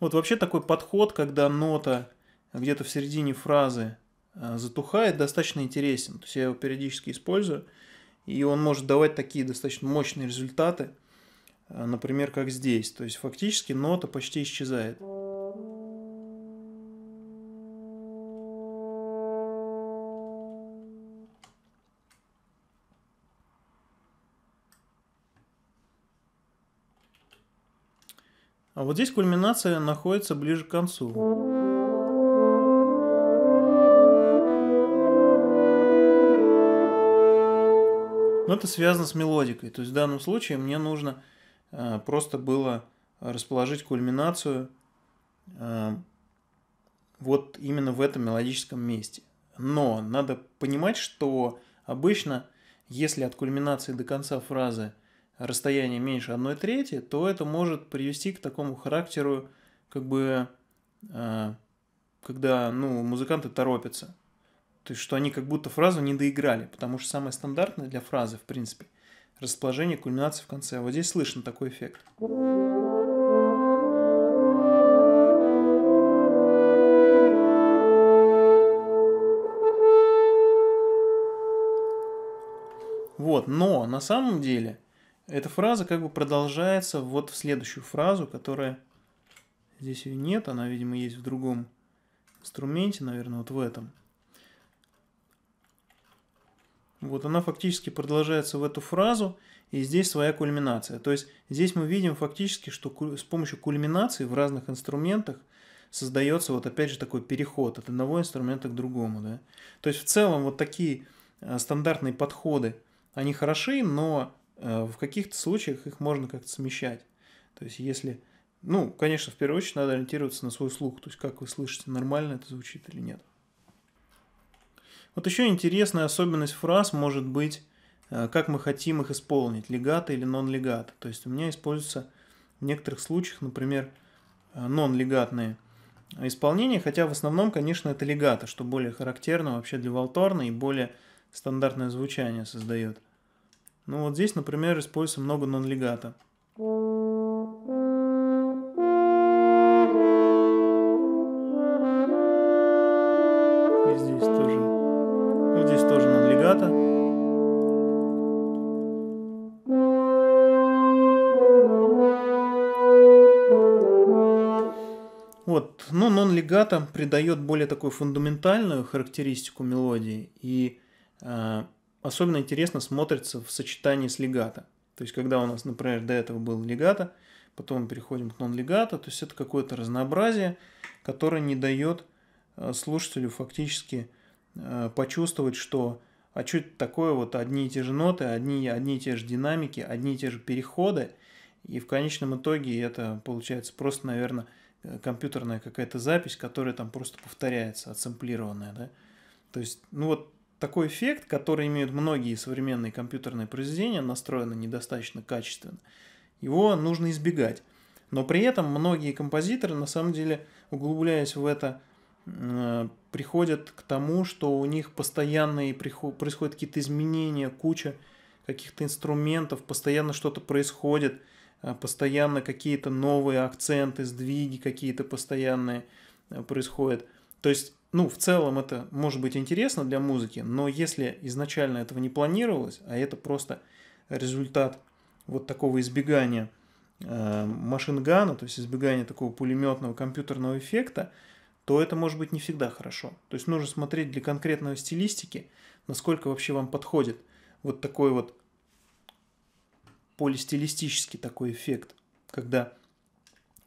A: Вот вообще такой подход, когда нота где-то в середине фразы Э, затухает, достаточно интересен. То есть я его периодически использую, и он может давать такие достаточно мощные результаты, э, например, как здесь. То есть фактически нота почти исчезает. А вот здесь кульминация находится ближе к концу. Но ну, это связано с мелодикой. То есть в данном случае мне нужно э, просто было расположить кульминацию э, вот именно в этом мелодическом месте. Но надо понимать, что обычно, если от кульминации до конца фразы расстояние меньше 1 трети, то это может привести к такому характеру, как бы, э, когда ну, музыканты торопятся. То есть, что они как будто фразу не доиграли, потому что самое стандартное для фразы, в принципе, расположение кульминации в конце. Вот здесь слышен такой эффект. Вот, но на самом деле эта фраза как бы продолжается вот в следующую фразу, которая здесь ее нет, она, видимо, есть в другом инструменте, наверное, вот в этом – вот она фактически продолжается в эту фразу, и здесь своя кульминация. То есть здесь мы видим фактически, что с помощью кульминации в разных инструментах создается вот опять же такой переход от одного инструмента к другому. Да? То есть в целом вот такие э, стандартные подходы, они хороши, но э, в каких-то случаях их можно как-то смещать. То есть если, ну, конечно, в первую очередь надо ориентироваться на свой слух, то есть как вы слышите, нормально это звучит или нет. Вот еще интересная особенность фраз может быть, э, как мы хотим их исполнить, легато или нон-легато. То есть у меня используется в некоторых случаях, например, э, нон-легатные э, исполнения, хотя в основном, конечно, это легато, что более характерно вообще для волторна и более стандартное звучание создает. Ну вот здесь, например, используется много нон-легато. здесь тоже вот здесь тоже нам легато. Вот, но ну, нон-легато придает более такую фундаментальную характеристику мелодии и э, особенно интересно смотрится в сочетании с легато. То есть, когда у нас, например, до этого был легато, потом мы переходим к нон-легато, то есть это какое-то разнообразие, которое не дает а, слушателю фактически Э, почувствовать, что а что это такое, вот одни и те же ноты, одни, одни и те же динамики, одни и те же переходы, и в конечном итоге это получается просто, наверное, э, компьютерная какая-то запись, которая там просто повторяется, отсэмплированная, да. То есть, ну вот такой эффект, который имеют многие современные компьютерные произведения, настроены недостаточно качественно, его нужно избегать. Но при этом многие композиторы, на самом деле, углубляясь в это, Э, приходят к тому, что у них постоянные происходят какие-то изменения, куча каких-то инструментов, постоянно что-то происходит, э, постоянно какие-то новые акценты, сдвиги какие-то постоянные э, происходят. То есть, ну, в целом это может быть интересно для музыки, но если изначально этого не планировалось, а это просто результат вот такого избегания машингана, то есть избегания такого пулеметного компьютерного эффекта, то это может быть не всегда хорошо. То есть нужно смотреть для конкретной стилистики, насколько вообще вам подходит вот такой вот полистилистический такой эффект, когда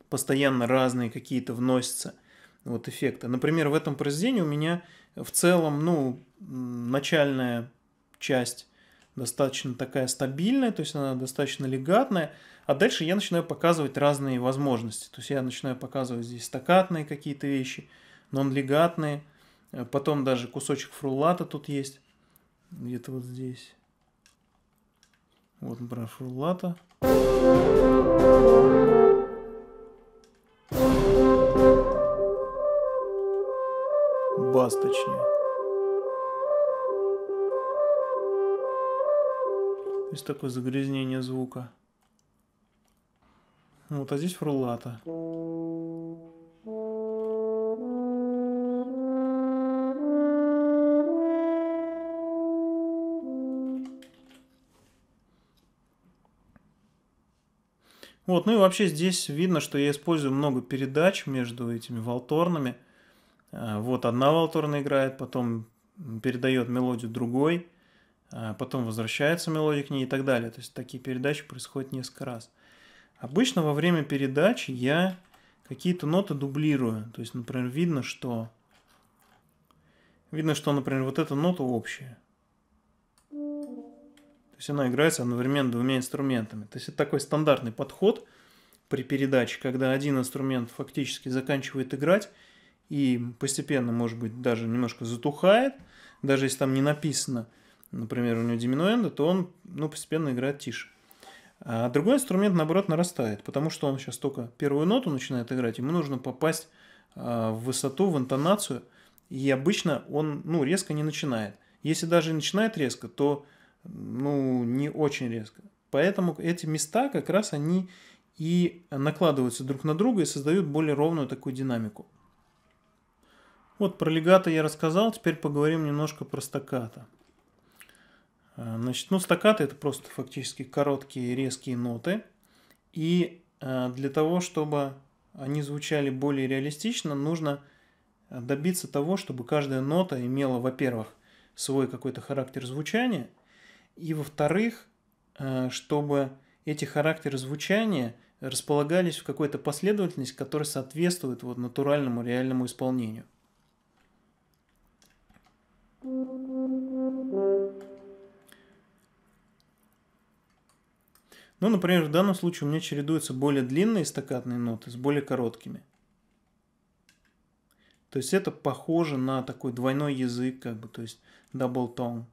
A: постоянно разные какие-то вносятся вот эффекты. Например, в этом произведении у меня в целом, ну, начальная часть достаточно такая стабильная, то есть она достаточно легатная. А дальше я начинаю показывать разные возможности. То есть я начинаю показывать здесь стакатные какие-то вещи, нон-легатные. Э, потом даже кусочек фрулата тут есть. Где-то вот здесь. Вот, например, фрулата. Бас, точнее. То есть такое загрязнение звука. Вот, а здесь фрулата. Вот, ну и вообще здесь видно, что я использую много передач между этими волторнами. Э, вот одна волторна играет, потом передает мелодию другой. А, потом возвращается мелодия к ней и так далее. То есть такие передачи происходят несколько раз. Обычно во время передачи я какие-то ноты дублирую. То есть, например, видно, что... Видно, что, например, вот эта нота общая.
B: То
A: есть она играется одновременно двумя инструментами. То есть это такой стандартный подход при передаче, когда один инструмент фактически заканчивает играть и постепенно, может быть, даже немножко затухает, даже если там не написано – например, у него диминуэнда, то он ну, постепенно играет тише. А другой инструмент, наоборот, нарастает, потому что он сейчас только первую ноту начинает играть, ему нужно попасть а, в высоту, в интонацию, и обычно он ну, резко не начинает. Если даже начинает резко, то ну, не очень резко. Поэтому эти места как раз они и накладываются друг на друга и создают более ровную такую динамику. Вот про легато я рассказал, теперь поговорим немножко про стаката. Э, значит, ну, стакаты это просто фактически короткие резкие ноты. И э, для того, чтобы они звучали более реалистично, нужно э, добиться того, чтобы каждая нота имела, во-первых, свой какой-то характер звучания, и, во-вторых, чтобы эти характеры звучания располагались в какой-то последовательности, которая соответствует вот натуральному реальному исполнению.
B: Thank you.
A: Ну, например, в данном случае у меня чередуются более длинные стакатные ноты с более короткими. То есть это похоже на такой двойной язык, как бы, то есть double tone.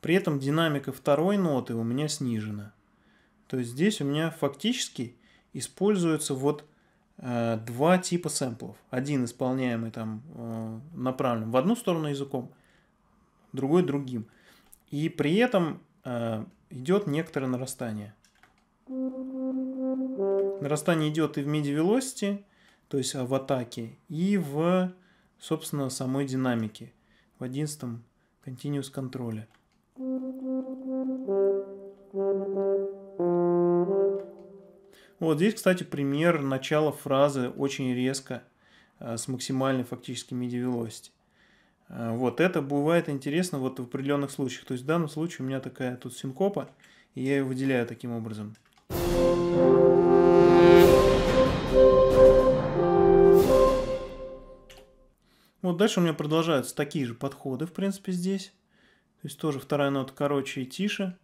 A: При этом динамика второй ноты у меня снижена. То есть здесь у меня фактически используется вот Э, два типа сэмплов. Один исполняемый там э, направленным в одну сторону языком, другой другим. И при этом э, идет некоторое нарастание.
B: Нарастание
A: идет и в MIDI Velocity, то есть а, в атаке, и в, собственно, самой динамике, в одиннадцатом Continuous контроле. Вот здесь, кстати, пример начала фразы очень резко, э, с максимальной фактически media э, Вот это бывает интересно вот в определенных случаях. То есть в данном случае у меня такая тут синкопа, и я ее выделяю таким образом. Вот дальше у меня продолжаются такие же подходы, в принципе, здесь. То есть тоже вторая нота короче и тише.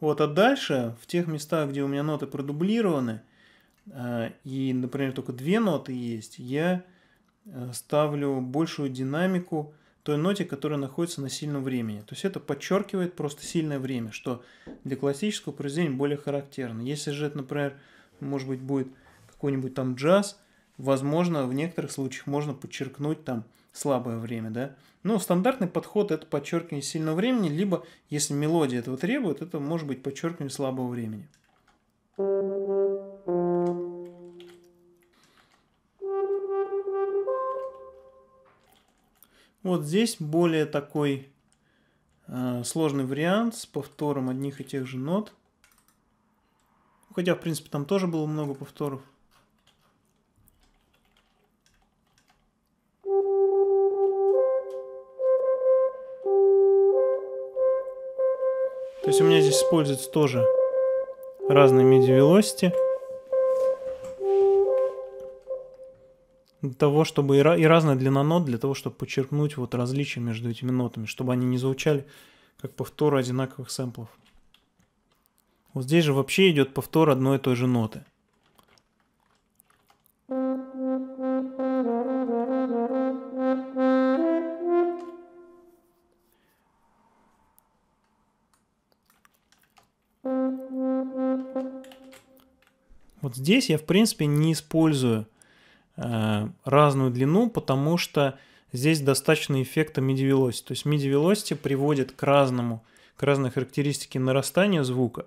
A: Вот, а дальше, в тех местах, где у меня ноты продублированы, э, и, например, только две ноты есть, я э, ставлю большую динамику той ноте, которая находится на сильном времени. То есть это подчеркивает просто сильное время, что для классического произведения более характерно. Если же это, например, может быть, будет какой-нибудь там джаз, возможно, в некоторых случаях можно подчеркнуть там слабое время, да. Но стандартный подход – это подчеркивание сильного времени, либо, если мелодия этого требует, это может быть подчеркивание слабого времени. Вот здесь более такой э, сложный вариант с повтором одних и тех же нот. Хотя, в принципе, там тоже было много повторов. То есть у меня здесь используется тоже разные меди velocity. Для того, чтобы и, и разная длина нот, для того, чтобы подчеркнуть вот различия между этими нотами, чтобы они не звучали как повторы одинаковых сэмплов. Вот здесь же вообще идет повтор одной и той же ноты. Вот здесь я, в принципе, не использую э, разную длину, потому что здесь достаточно эффекта MIDI Velocity. То есть MIDI Velocity приводит к разному, к разной характеристике нарастания звука.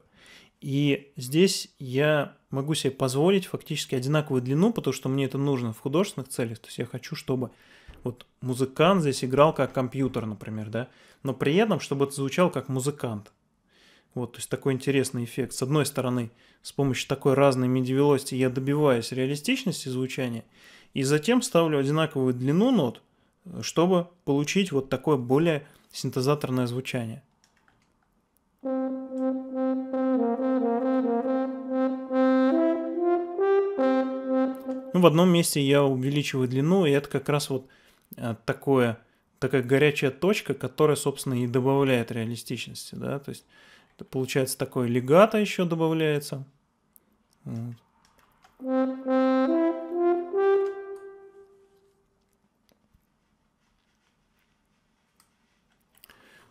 A: И здесь я могу себе позволить фактически одинаковую длину, потому что мне это нужно в художественных целях. То есть я хочу, чтобы вот музыкант здесь играл как компьютер, например, да, но при этом, чтобы это звучал как музыкант. Вот, то есть такой интересный эффект. С одной стороны, с помощью такой разной медиавелости я добиваюсь реалистичности звучания, и затем ставлю одинаковую длину нот, чтобы получить вот такое более синтезаторное звучание. Ну, в одном месте я увеличиваю длину, и это как раз вот э, такое, такая горячая точка, которая, собственно, и добавляет реалистичности, да, то есть Получается такой легато еще добавляется.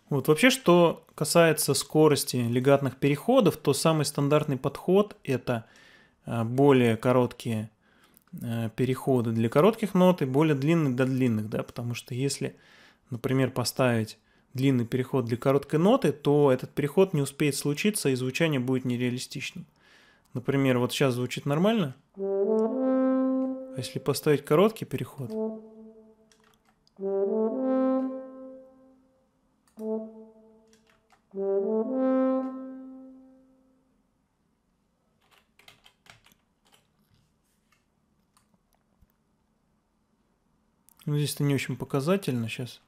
A: Вот. вообще, что касается скорости легатных переходов, то самый стандартный подход это э, более короткие э, переходы для коротких нот и более длинные для длинных, да, потому что если, например, поставить длинный переход для короткой ноты, то этот переход не успеет случиться, и звучание будет нереалистичным. Например, вот сейчас звучит нормально.
B: А
A: если поставить короткий переход, ну Здесь то не очень показательно сейчас.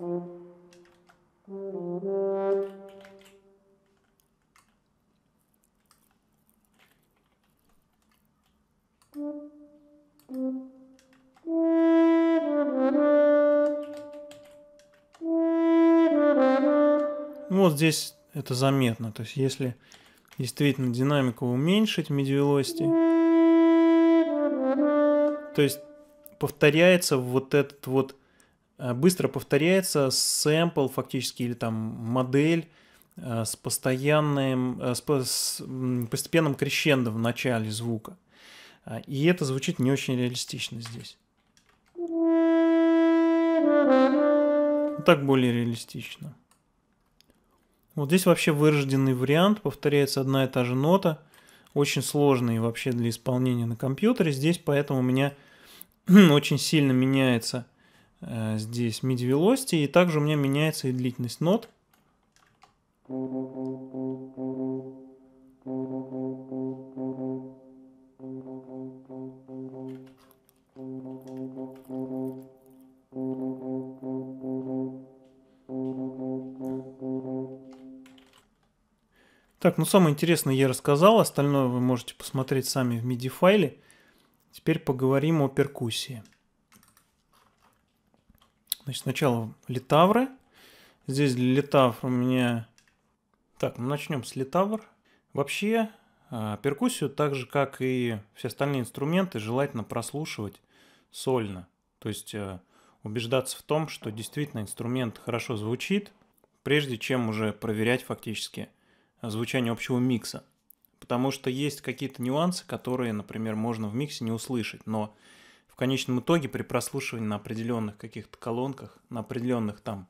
A: Ну, вот здесь это заметно. То есть если действительно динамику уменьшить медвелости, то есть повторяется вот этот вот Э, быстро повторяется сэмпл фактически или там модель э, с постоянным, э, с, постепенным крещендо в начале звука. И это звучит не очень реалистично здесь. Так более реалистично. Вот здесь вообще вырожденный вариант, повторяется одна и та же нота, очень сложный вообще для исполнения на компьютере. Здесь поэтому у меня очень сильно меняется Э, здесь mid velocity, и также у меня меняется и длительность нот. Так, ну самое интересное я рассказал, остальное вы можете посмотреть сами в MIDI файле. Теперь поговорим о перкуссии. Значит, сначала литавры. Здесь для литав у меня... Так, ну начнем с литавр. Вообще, а, перкуссию, так же, как и все остальные инструменты, желательно прослушивать сольно. То есть э, убеждаться в том, что действительно инструмент хорошо звучит, прежде чем уже проверять фактически звучание общего микса. Потому что есть какие-то нюансы, которые, например, можно в миксе не услышать, но конечном итоге при прослушивании на определенных каких-то колонках, на определенных там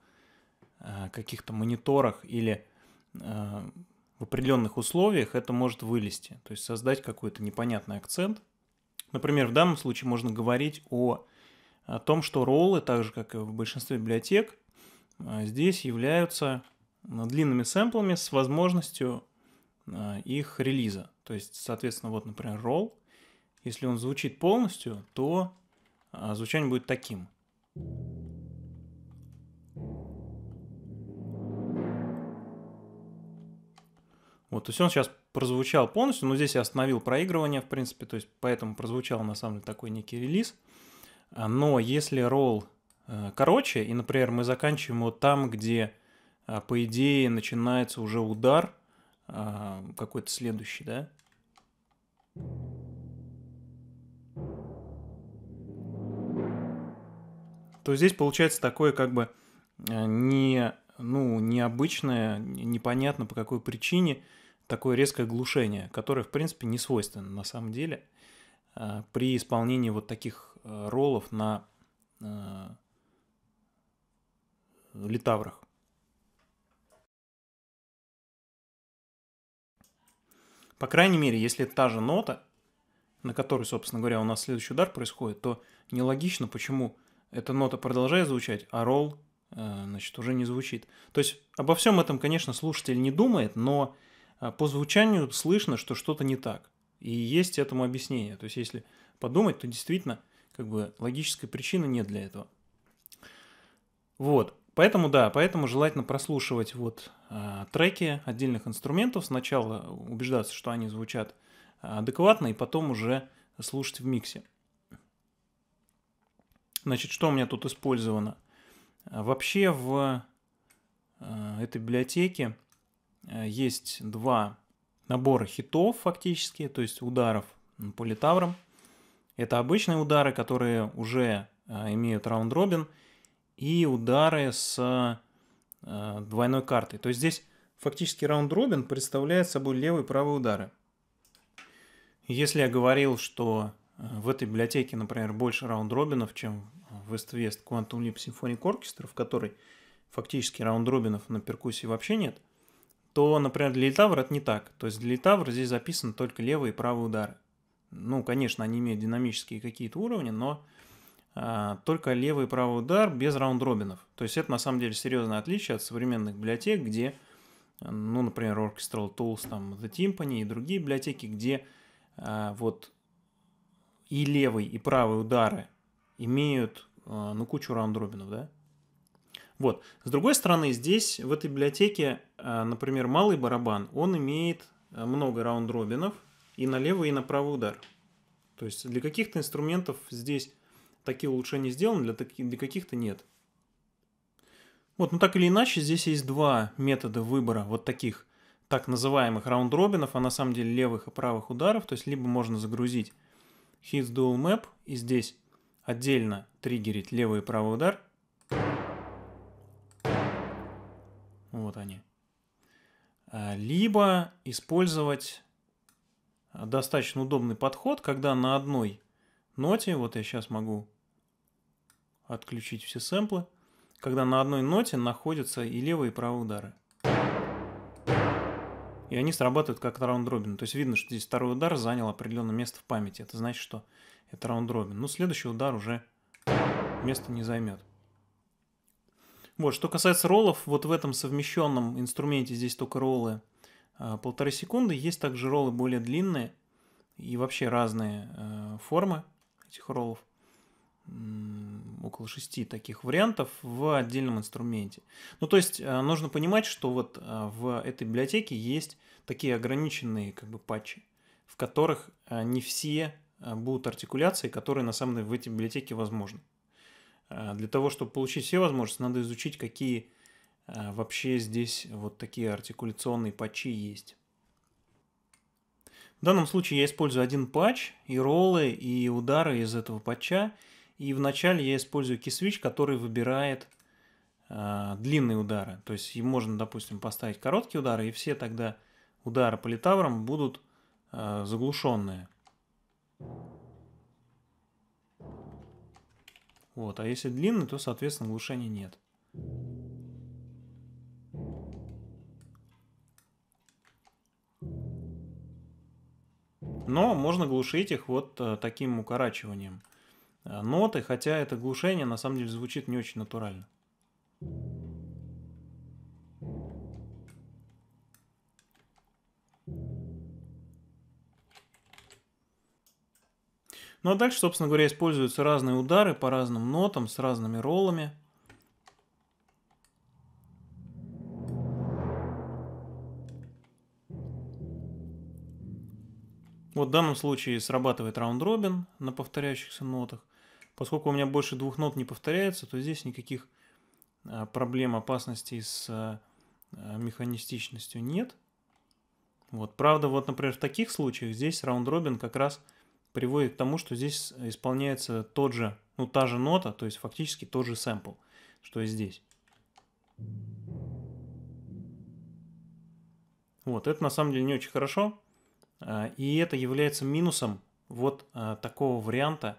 A: э, каких-то мониторах или э, в определенных условиях это может вылезти, то есть создать какой-то непонятный акцент. Например, в данном случае можно говорить о, о том, что роллы, так же как и в большинстве библиотек, э, здесь являются длинными сэмплами с возможностью их релиза. То есть, соответственно, вот, например, ролл, если он звучит полностью, то а звучание будет таким. Вот, то есть он сейчас прозвучал полностью, но здесь я остановил проигрывание, в принципе, то есть поэтому прозвучал на самом деле такой некий релиз. А, но если ролл э, короче, и, например, мы заканчиваем вот там, где, а, по идее, начинается уже удар какой-то следующий, да, то здесь получается такое как бы э, не, ну, необычное, непонятно по какой причине такое резкое глушение, которое, в принципе, не свойственно на самом деле э, при исполнении вот таких э, роллов на литаврах. По крайней мере, если та же нота, на которой, собственно говоря, у нас следующий удар происходит, то нелогично, почему эта нота продолжает звучать, а ролл, э, значит, уже не звучит. То есть обо всем этом, конечно, слушатель не думает, но э, по звучанию слышно, что что-то не так. И есть этому объяснение. То есть если подумать, то действительно как бы логической причины нет для этого. Вот. Поэтому, да, поэтому желательно прослушивать вот э, треки отдельных инструментов, сначала убеждаться, что они звучат э, адекватно, и потом уже слушать в миксе. Значит, что у меня тут использовано? А, вообще в э, этой библиотеке э, есть два набора хитов фактически, то есть ударов по литаврам. Это обычные удары, которые уже э, имеют раунд-робин, и удары с двойной картой. То есть здесь фактически раунд-робин представляет собой левый и правый удары. Если я говорил, что в этой библиотеке, например, больше раунд-робинов, чем в West-West Quantum Leap Symphonic Orchestra, в которой фактически раунд-робинов на перкуссии вообще нет, то, например, для литавра это не так. То есть для литавра здесь записаны только левые и правые удары. Ну, конечно, они имеют динамические какие-то уровни, но а, только левый и правый удар без раунд-робинов. То есть это на самом деле серьезное отличие от современных библиотек, где, ну, например, Orchestral Tools, там, The Timpani и другие библиотеки, где а, вот и левый, и правый удары имеют э, ну, кучу раунд-робинов, да? Вот. С другой стороны, здесь, в этой библиотеке, э, например, малый барабан, он имеет э, много раунд-робинов и на левый, и на правый удар. То есть для каких-то инструментов здесь такие улучшения сделаны, для, таких, для каких-то нет. Вот, ну так или иначе, здесь есть два метода выбора вот таких так называемых раунд-робинов, а на самом деле левых и правых ударов. То есть либо можно загрузить hits dual map и здесь отдельно триггерить левый и правый удар. Вот они. А, либо использовать а, достаточно удобный подход, когда на одной ноте, вот я сейчас могу отключить все сэмплы, когда на одной ноте находятся и левые, и правые удары и они срабатывают как раунд-робин. То есть видно, что здесь второй удар занял определенное место в памяти. Это значит, что это раунд-робин. Ну, следующий удар уже место не займет. Вот, что касается роллов, вот в этом совмещенном инструменте здесь только роллы а, полторы секунды. Есть также роллы более длинные и вообще разные э, формы этих роллов около шести таких вариантов в отдельном инструменте. Ну, то есть э, нужно понимать, что вот э, в этой библиотеке есть такие ограниченные как бы патчи, в которых э, не все будут артикуляции, которые на самом деле в этой библиотеке возможны. Для того, чтобы получить все возможности, надо изучить, какие вообще здесь вот такие артикуляционные патчи есть. В данном случае я использую один патч, и роллы, и удары из этого патча – и вначале я использую кисвич, который выбирает э, длинные удары. То есть можно, допустим, поставить короткие удары, и все тогда удары по литаврам будут э, а, заглушенные. Вот, а если длинный, то, соответственно, глушения нет. Но можно глушить их вот а, таким укорачиванием. Э, ноты, хотя это глушение на самом деле звучит не очень натурально. Ну а дальше, собственно говоря, используются разные удары по разным нотам, с разными роллами – Вот в данном случае срабатывает раунд-робин на повторяющихся нотах. Поскольку у меня больше двух нот не повторяется, то здесь никаких а, проблем, опасностей с а, а, механистичностью нет. Вот. Правда, вот, например, в таких случаях здесь раунд-робин как раз приводит к тому, что здесь исполняется тот же, ну, та же нота, то есть фактически тот же сэмпл, что и здесь. Вот, это на самом деле не очень хорошо, а, и это является минусом вот а, такого варианта,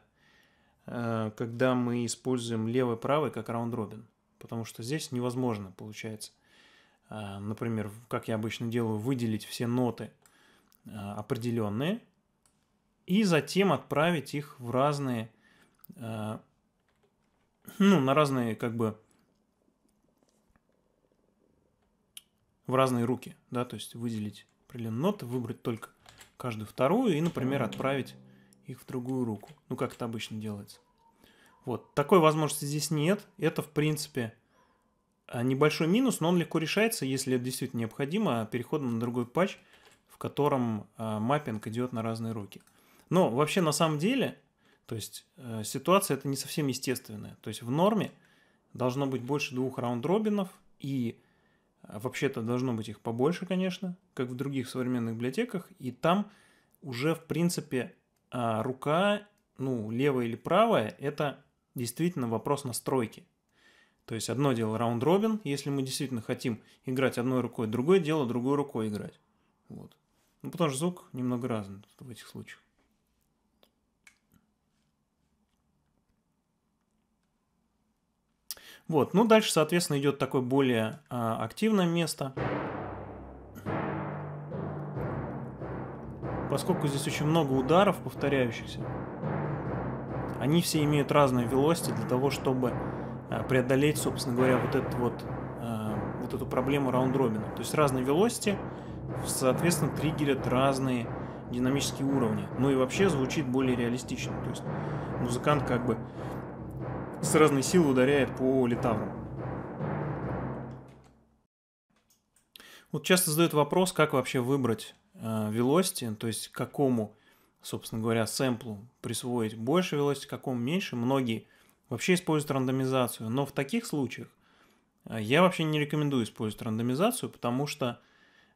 A: а, когда мы используем левый-правый как раунд-робин. Потому что здесь невозможно получается, например, как я обычно делаю, выделить все ноты определенные и затем отправить их в разные, ну, на разные как бы в разные руки, да, то есть выделить определенные ноты, выбрать только каждую вторую и, например, отправить их в другую руку. Ну, как это обычно делается. Вот, такой возможности здесь нет. Это, в принципе, а, небольшой минус, но он легко решается, если это действительно необходимо, а переходом на другой патч, в котором э, маппинг идет на разные руки. Но вообще на самом деле, то есть э, ситуация это не совсем естественная. То есть в норме должно быть больше двух раунд-робинов, и а вообще-то должно быть их побольше, конечно, как в других современных библиотеках. И там уже, в принципе, а, рука, ну, левая или правая, это действительно вопрос настройки. То есть одно дело раунд-робин, если мы действительно хотим играть одной рукой, другое дело другой рукой играть. Вот. Ну, потому что звук немного разный в этих случаях. Вот, ну дальше, соответственно, идет такое более а, активное место. Поскольку здесь очень много ударов повторяющихся, они все имеют разные велости для того, чтобы а, преодолеть, собственно говоря, вот этот вот а, вот эту проблему раунд-робина. То есть разные велости, соответственно, триггерят разные динамические уровни. Ну и вообще звучит более реалистично. То есть музыкант как бы с разной силой ударяет по литаврам. Вот часто задают вопрос, как вообще выбрать э, velocity, то есть какому, собственно говоря, сэмплу присвоить больше velocity, какому меньше. Многие вообще используют рандомизацию, но в таких случаях э, я вообще не рекомендую использовать рандомизацию, потому что,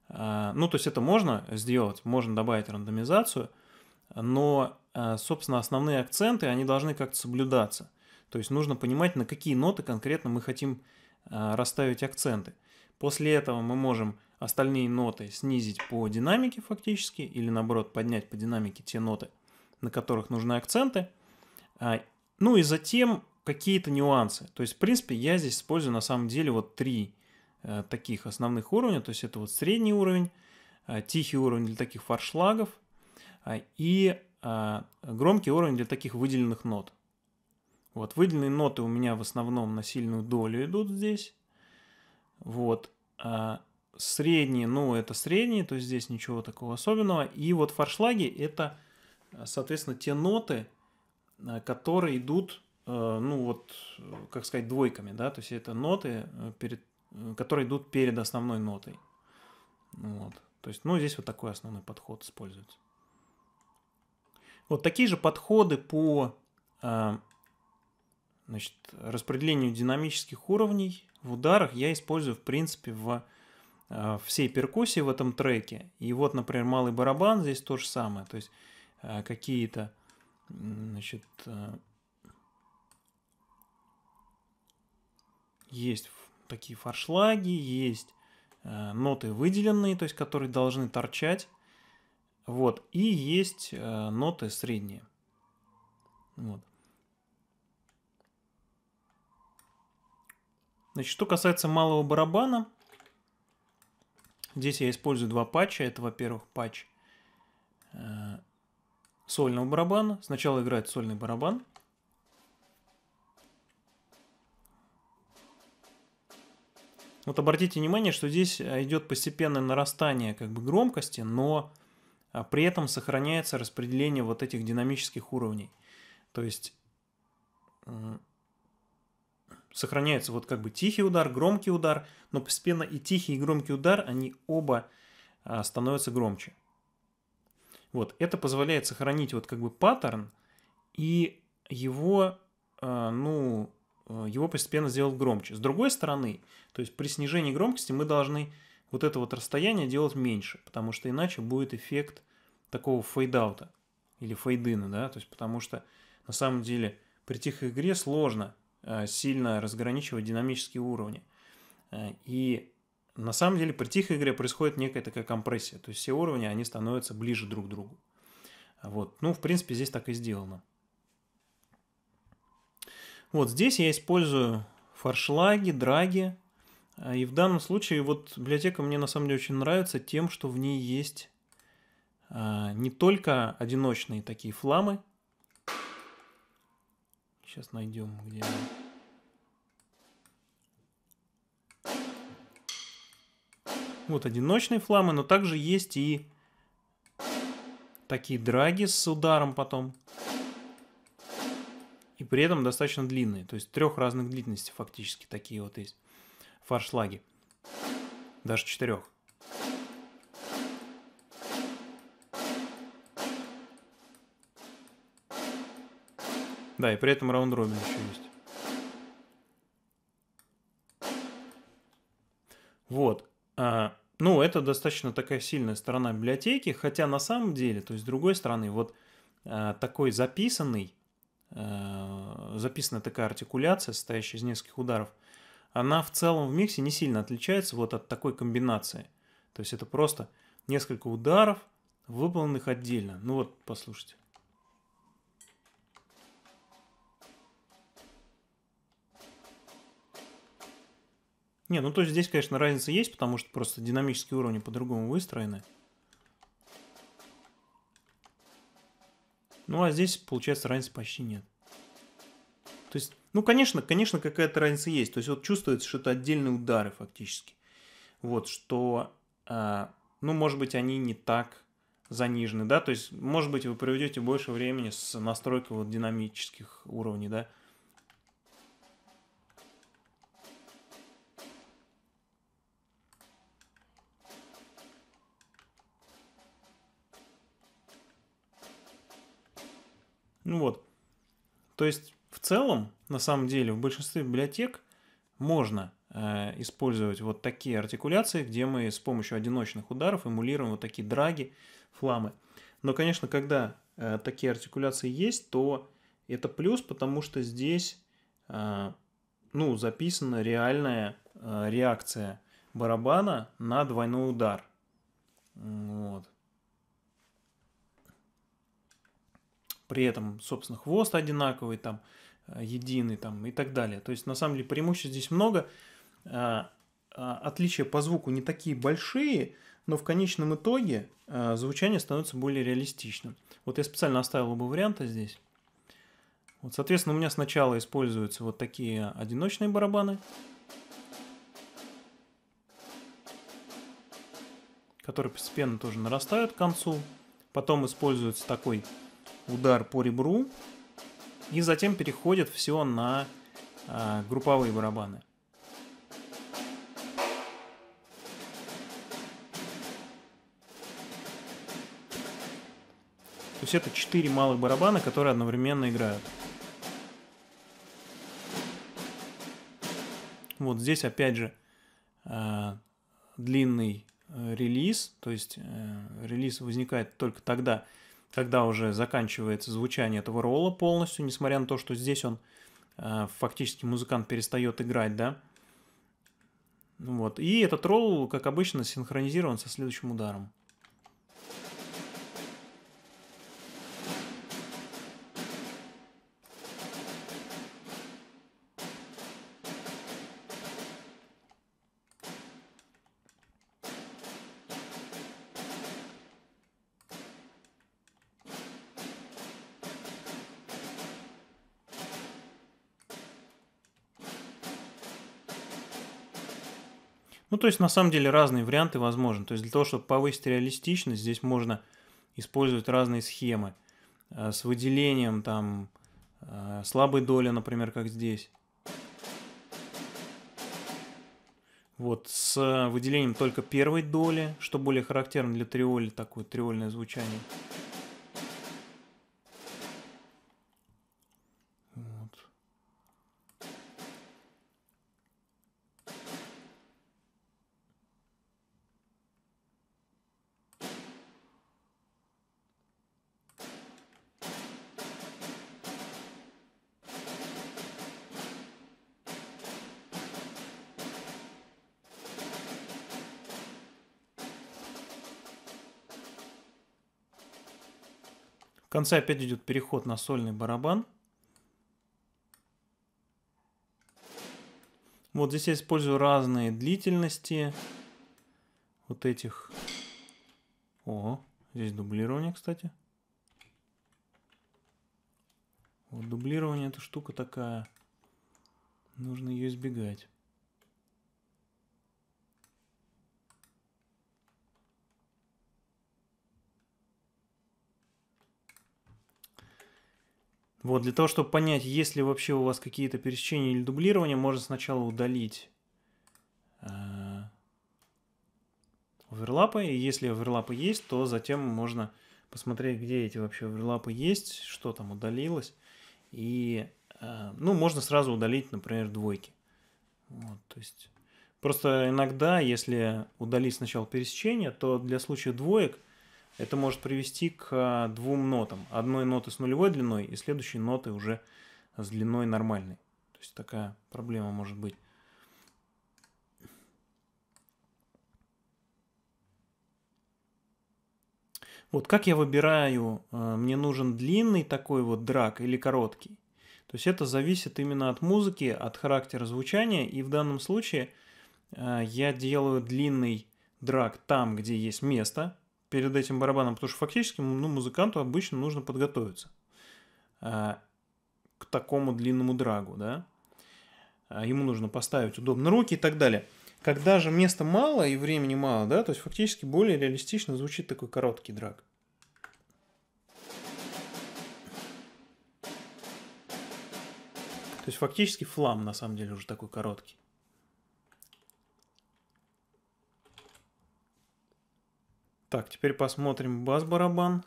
A: э, ну, то есть это можно сделать, можно добавить рандомизацию, но, э, собственно, основные акценты, они должны как-то соблюдаться – то есть нужно понимать, на какие ноты конкретно мы хотим а, расставить акценты. После этого мы можем остальные ноты снизить по динамике фактически, или наоборот поднять по динамике те ноты, на которых нужны акценты. А, ну и затем какие-то нюансы. То есть, в принципе, я здесь использую на самом деле вот три а, таких основных уровня. То есть это вот средний уровень, тихий уровень для таких фаршлагов и громкий уровень для таких выделенных нот. Вот, выделенные ноты у меня в основном на сильную долю идут здесь. Вот. А средние, ну, это средние, то есть здесь ничего такого особенного. И вот форшлаги – это, соответственно, те ноты, а, которые идут, э, ну, вот, как сказать, двойками, да, то есть это ноты, э, перед, э, которые идут перед основной нотой. Вот. То есть, ну, здесь вот такой основной подход используется. Вот такие же подходы по а, Значит, распределению динамических уровней в ударах я использую, в принципе, в э, всей перкуссии в этом треке. И вот, например, малый барабан здесь то же самое. То есть э, какие-то, значит, э, есть такие форшлаги, есть ноты выделенные, то есть которые должны торчать. Вот, и есть ноты средние. Вот. Значит, что касается малого барабана, здесь я использую два патча. Это, во-первых, патч э, сольного барабана. Сначала играет сольный барабан. Вот обратите внимание, что здесь э, идет постепенное нарастание как бы громкости, но а, при этом сохраняется распределение вот этих динамических уровней. То есть сохраняется вот как бы тихий удар, громкий удар, но постепенно и тихий, и громкий удар, они оба а, становятся громче. Вот, это позволяет сохранить вот как бы паттерн и его, а, ну, а, его постепенно сделать громче. С другой стороны, то есть при снижении громкости мы должны вот это вот расстояние делать меньше, потому что иначе будет эффект такого фейдаута или фейдына, да, то есть потому что на самом деле при тихой игре сложно Э, сильно разграничивать динамические уровни. Э, и на самом деле при тихой игре происходит некая такая компрессия. То есть все уровни, они становятся ближе друг к другу. Вот. Ну, в принципе, здесь так и сделано. Вот здесь я использую форшлаги, драги. Э, и в данном случае вот библиотека мне на самом деле очень нравится тем, что в ней есть не только одиночные такие фламы, Сейчас найдем, где Вот одиночные фламы, но также есть и такие драги с ударом потом. И при этом достаточно длинные. То есть трех разных длительностей фактически такие вот есть фаршлаги. Даже четырех. Да, и при этом раунд робин еще есть. Вот. А, ну, это достаточно такая сильная сторона библиотеки, хотя на самом деле, то есть с другой стороны, вот а, такой записанный, а, записанная такая артикуляция, состоящая из нескольких ударов, она в целом в миксе не сильно отличается вот от такой комбинации. То есть это просто несколько ударов, выполненных отдельно. Ну вот, послушайте. Не, ну то есть здесь, конечно, разница есть, потому что просто динамические уровни по-другому выстроены. Ну а здесь, получается, разницы почти нет. То есть, ну, конечно, конечно, какая-то разница есть. То есть вот чувствуется, что это отдельные удары фактически. Вот, что, э, ну, может быть, они не так занижены, да, то есть, может быть, вы проведете больше времени с настройкой вот динамических уровней, да, Ну вот. То есть, в целом, на самом деле, в большинстве библиотек можно э, использовать вот такие артикуляции, где мы с помощью одиночных ударов эмулируем вот такие драги, фламы. Но, конечно, когда э, такие артикуляции есть, то это плюс, потому что здесь э, ну, записана реальная э, реакция барабана на двойной удар. Вот. при этом, собственно, хвост одинаковый, там, э, единый там, и так далее. То есть, на самом деле, преимуществ здесь много. А, а, отличия по звуку не такие большие, но в конечном итоге э, звучание становится более реалистичным. Вот я специально оставил оба варианта здесь. Вот, соответственно, у меня сначала используются вот такие одиночные барабаны, которые постепенно тоже нарастают к концу. Потом используется такой удар по ребру. И затем переходит все на э, групповые барабаны. То есть это четыре малых барабана, которые одновременно играют. Вот здесь опять же э, длинный э, релиз, то есть э, релиз возникает только тогда, когда уже заканчивается звучание этого ролла полностью, несмотря на то, что здесь он э, фактически музыкант перестает играть, да. Вот. И этот ролл, как обычно, синхронизирован со следующим ударом. то есть на самом деле разные варианты возможны. То есть для того, чтобы повысить реалистичность, здесь можно использовать разные схемы э, с выделением там э, слабой доли, например, как здесь. Вот, с выделением только первой доли, что более характерно для триоли, такое триольное звучание. конце опять идет переход на сольный барабан. Вот здесь я использую разные длительности вот этих. О, здесь дублирование, кстати. Вот дублирование эта штука такая. Нужно ее избегать. Вот, для того, чтобы понять, есть ли вообще у вас какие-то пересечения или дублирования, можно сначала удалить э, оверлапы, и если оверлапы есть, то затем можно посмотреть, где эти вообще оверлапы есть, что там удалилось, и, э, ну, можно сразу удалить, например, двойки. Вот, то есть, просто иногда, если удалить сначала пересечение, то для случая двоек – это может привести к а, двум нотам. Одной ноты с нулевой длиной и следующей ноты уже с длиной нормальной. То есть такая проблема может быть. Вот как я выбираю, а, мне нужен длинный такой вот драк или короткий. То есть это зависит именно от музыки, от характера звучания. И в данном случае а, я делаю длинный драк там, где есть место, перед этим барабаном, потому что фактически ну, музыканту обычно нужно подготовиться э, к такому длинному драгу, да. А, ему нужно поставить удобно руки и так далее. Когда же места мало и времени мало, да, то есть фактически более реалистично звучит такой короткий драг. То есть фактически флам на самом деле уже такой короткий. Так, теперь посмотрим бас-барабан.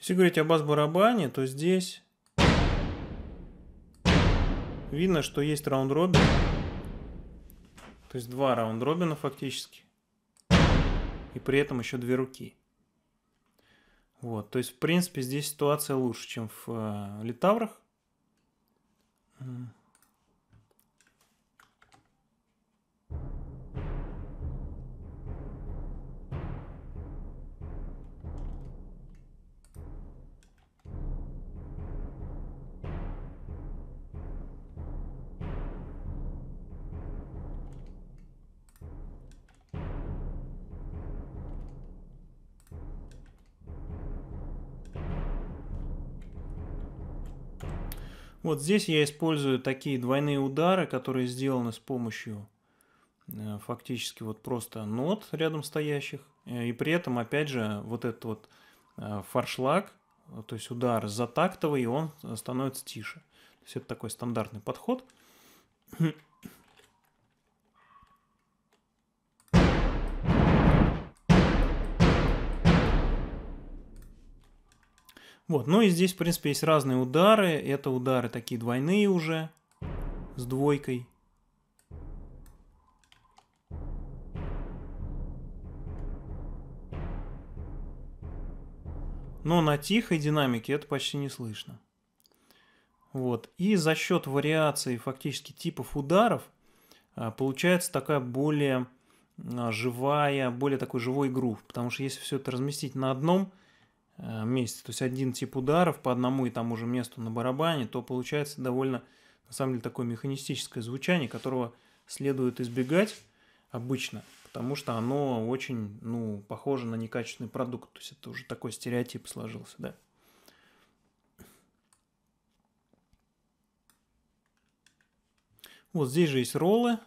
A: Если говорить о бас-барабане, то здесь Видно, что есть раунд-робин. То есть два раунд-робина фактически. И при этом еще две руки. Вот, то есть, в принципе, здесь ситуация лучше, чем в э, Литаврах. Вот здесь я использую такие двойные удары, которые сделаны с помощью э, фактически вот просто нот рядом стоящих. Э, и при этом, опять же, вот этот вот э, форшлаг, то есть удар затактовый, он становится тише. То есть это такой стандартный подход. Вот, ну и здесь, в принципе, есть разные удары. Это удары такие двойные уже, с двойкой. Но на тихой динамике это почти не слышно. Вот. И за счет вариации фактически типов ударов а, получается такая более а, живая, более такой живой грув. Потому что если все это разместить на одном Э, месте. То есть один тип ударов по одному и тому же месту на барабане, то получается довольно, на самом деле, такое механистическое звучание, которого следует избегать обычно, потому что оно очень, ну, похоже на некачественный продукт. То есть это уже такой стереотип сложился, да. Вот здесь же есть роллы.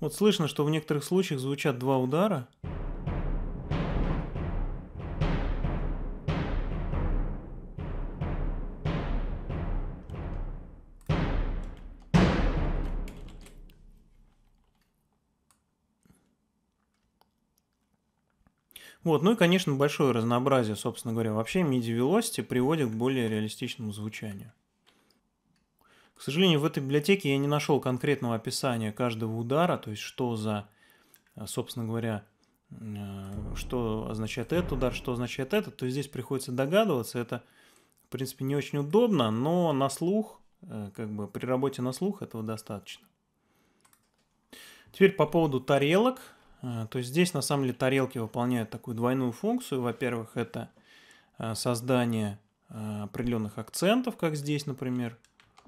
A: Вот слышно, что в некоторых случаях звучат два удара. Вот, ну и, конечно, большое разнообразие, собственно говоря, вообще MIDI Velocity приводит к более реалистичному звучанию. К сожалению, в этой библиотеке я не нашел конкретного описания каждого удара, то есть что за, э, собственно говоря, э, что означает этот удар, что означает этот. То есть здесь приходится догадываться, это, в принципе, не очень удобно, но на слух, э, как бы при работе на слух этого достаточно. Теперь по поводу тарелок. То есть здесь на самом деле тарелки выполняют такую двойную функцию. Во-первых, это создание определенных акцентов, как здесь, например,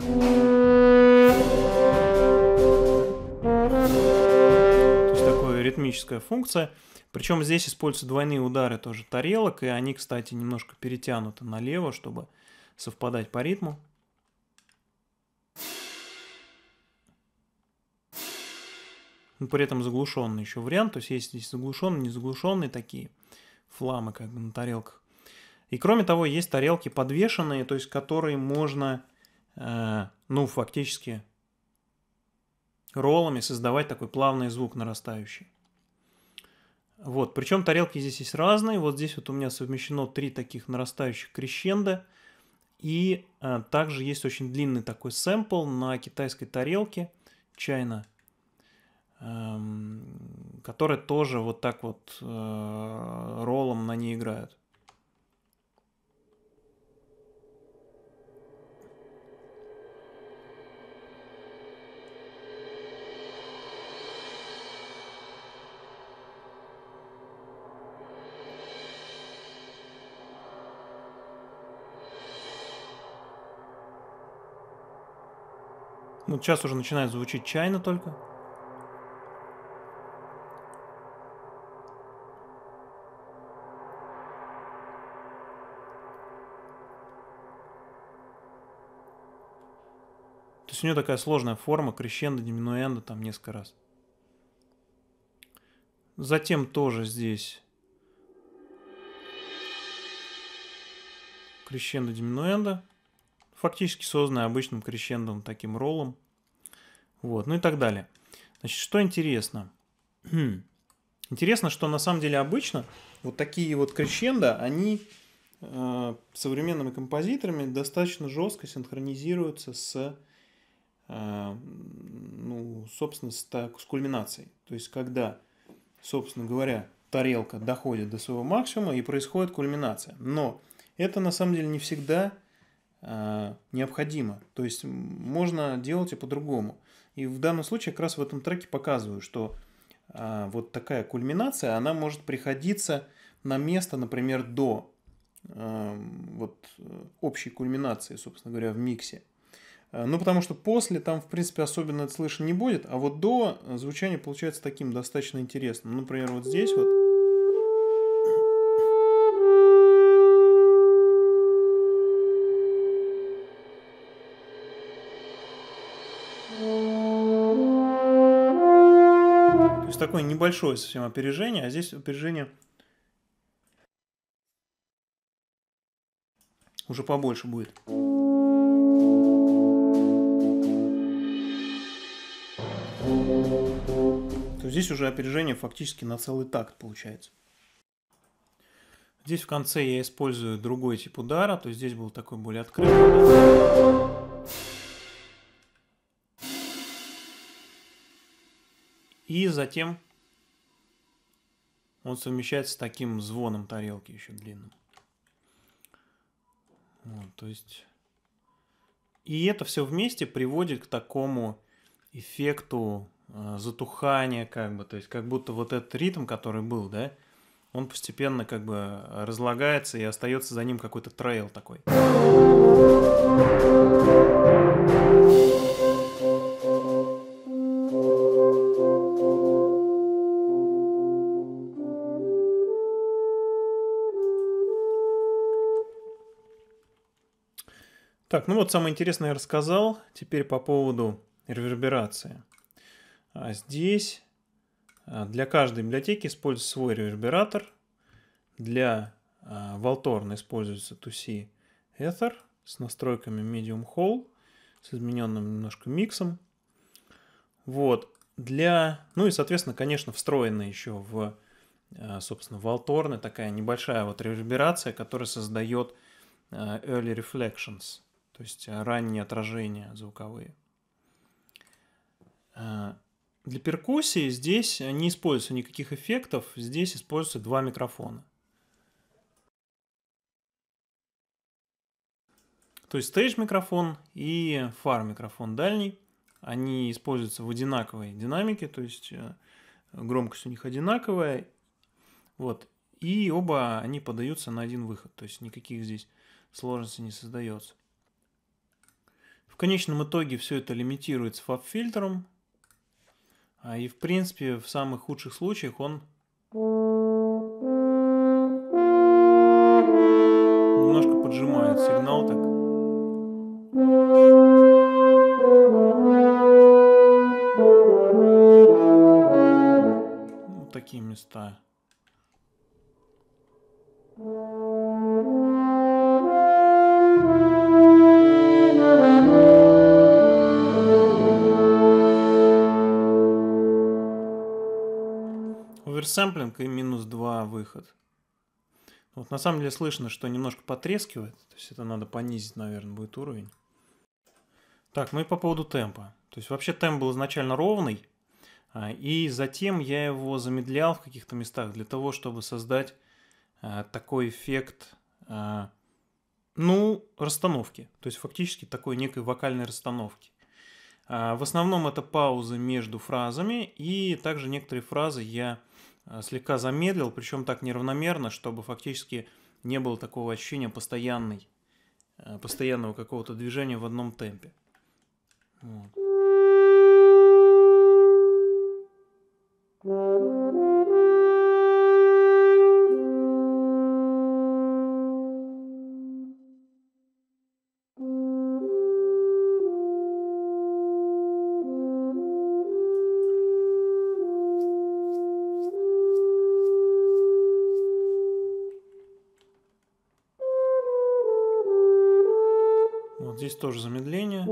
B: то
A: есть такая ритмическая функция. Причем здесь используются двойные удары тоже тарелок, и они, кстати, немножко перетянуты налево, чтобы совпадать по ритму. Но при этом заглушенный еще вариант, то есть есть здесь заглушенные, не заглушенные такие фламы как бы на тарелках. И кроме того, есть тарелки подвешенные, то есть которые можно Э, ну, фактически роллами создавать такой плавный звук нарастающий. Вот, причем тарелки здесь есть разные. Вот здесь вот у меня совмещено три таких нарастающих крещенда. И а, также есть очень длинный такой сэмпл на китайской тарелке чайно, эм, которая тоже вот так вот э, роллом на ней играют. Ну, сейчас уже начинает звучить чайно только. То есть у нее такая сложная форма, крещендо, диминуэндо, там несколько раз. Затем тоже здесь крещендо, диминуэндо фактически созданная обычным крещендом таким роллом. Вот, ну и так далее. Значит, что интересно? Хм. интересно, что на самом деле обычно вот такие вот крещенда, они э, современными композиторами достаточно жестко синхронизируются с, э, ну, собственно, с, так, с кульминацией. То есть, когда, собственно говоря, тарелка доходит до своего максимума и происходит кульминация. Но это на самом деле не всегда а, необходимо. То есть можно делать и по-другому. И в данном случае как раз в этом треке показываю, что а, вот такая кульминация, она может приходиться на место, например, до а, вот э, общей кульминации, собственно говоря, в миксе. Ну, потому что после там, в принципе, особенно это слышно не будет, а вот до звучание получается таким достаточно интересным. Ну, например, вот здесь вот. такое небольшое совсем опережение, а здесь опережение уже побольше будет. То здесь уже опережение фактически на целый такт получается. Здесь в конце я использую другой тип удара, то есть здесь был такой более открытый. И затем он совмещается с таким звоном тарелки еще длинным. Вот, то есть... И это все вместе приводит к такому эффекту э, затухания, как бы, то есть как будто вот этот ритм, который был, да, он постепенно как бы разлагается и остается за ним какой-то трейл такой. Так, ну вот самое интересное я рассказал. Теперь по поводу реверберации. А здесь а, для каждой библиотеки используется свой ревербератор. Для а, Волторна используется туси Ether с настройками Medium Hall, с измененным немножко миксом. Вот. Для... Ну и, соответственно, конечно, встроена еще в, собственно, Волторны такая небольшая вот реверберация, которая создает Early Reflections – то есть э, ранние отражения звуковые. Э, для перкуссии здесь э, не используется никаких эффектов, здесь используются два микрофона. То есть stage микрофон и фар микрофон дальний. Они используются в одинаковой динамике, то есть громкость у них одинаковая. Вот. И оба они подаются на один выход, то есть никаких здесь сложностей не создается конечном итоге все это лимитируется фаб-фильтром. А, и в принципе в самых худших случаях он немножко поджимает сигнал так. Вот такие места. сэмплинг и минус 2 выход. Вот на самом деле слышно, что немножко потрескивает. То есть это надо понизить, наверное, будет уровень. Так, ну и по поводу темпа. То есть вообще темп был изначально ровный. А, и затем я его замедлял в каких-то местах для того, чтобы создать а, такой эффект, а, ну, расстановки. То есть фактически такой некой вокальной расстановки. В основном это паузы между фразами, и также некоторые фразы я Э, слегка замедлил, причем так неравномерно, чтобы фактически не было такого ощущения постоянной, э, постоянного какого-то движения в одном темпе. Вот. тоже замедление.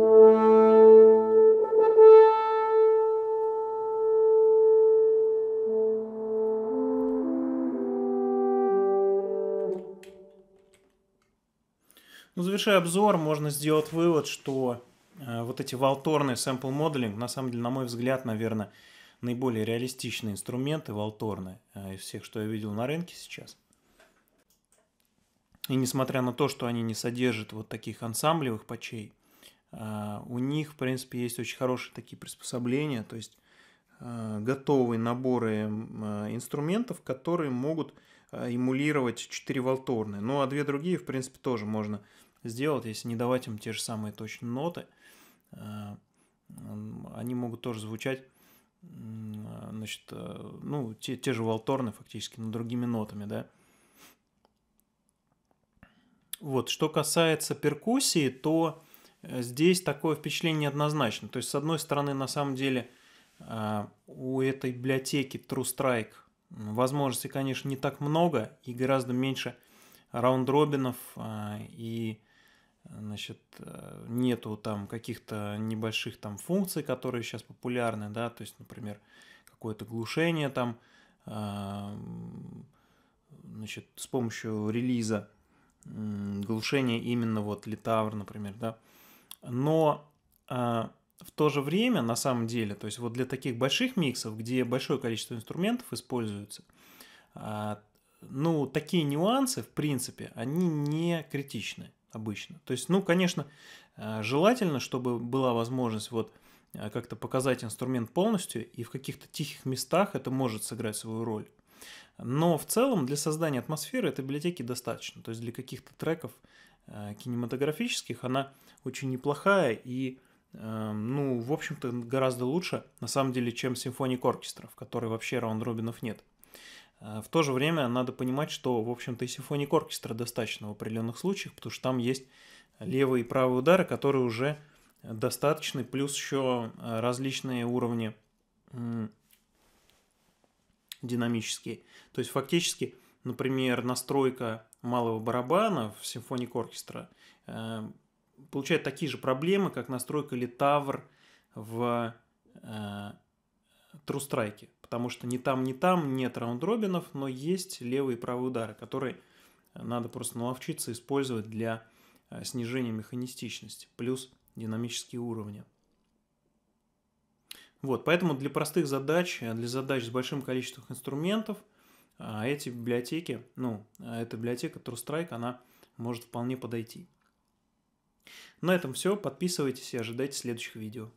A: Ну, завершая обзор, можно сделать вывод, что э, вот эти валторные сэмпл моделинг, на самом деле, на мой взгляд, наверное, наиболее реалистичные инструменты валторны э, из всех, что я видел на рынке сейчас. И несмотря на то, что они не содержат вот таких ансамблевых патчей, а, у них, в принципе, есть очень хорошие такие приспособления, то есть а, готовые наборы а, инструментов, которые могут эмулировать 4 вольторные. Ну, а две другие, в принципе, тоже можно сделать, если не давать им те же самые точно ноты. Они могут тоже звучать значит, ну, те, те же волторны фактически, но другими нотами, да. Вот, что касается перкуссии, то э, здесь такое впечатление однозначно. То есть, с одной стороны, на самом деле, э, у этой библиотеки True Strike возможностей, конечно, не так много и гораздо меньше раундробинов э, и значит, нету там каких-то небольших там функций, которые сейчас популярны, да, то есть, например, какое-то глушение там, значит, с помощью релиза глушение именно вот литавр, например, да. Но а, в то же время, на самом деле, то есть вот для таких больших миксов, где большое количество инструментов используется, а, ну, такие нюансы, в принципе, они не критичны обычно. То есть, ну, конечно, а, желательно, чтобы была возможность вот как-то показать инструмент полностью, и в каких-то тихих местах это может сыграть свою роль. Но в целом для создания атмосферы этой библиотеки достаточно. То есть для каких-то треков э, кинематографических она очень неплохая и, э, ну, в общем-то, гораздо лучше, на самом деле, чем симфоник оркестров, в которой вообще раунд-робинов нет. Э, в то же время надо понимать, что, в общем-то, и симфоник оркестра достаточно в определенных случаях, потому что там есть левые и правые удары, которые уже достаточны, плюс еще различные уровни динамические. То есть фактически, например, настройка малого барабана в симфоник оркестра э, получает такие же проблемы, как настройка литавр в э, трустрайке. Потому что ни там, ни там нет раундробинов, но есть левые и правые удары, которые надо просто наловчиться использовать для э, снижения механистичности, плюс динамические уровни. Вот, поэтому для простых задач, э, для задач с большим количеством инструментов, а, эти библиотеки, ну, э, эта библиотека TrueStrike, она может вполне подойти. На этом все. Подписывайтесь и ожидайте следующих видео.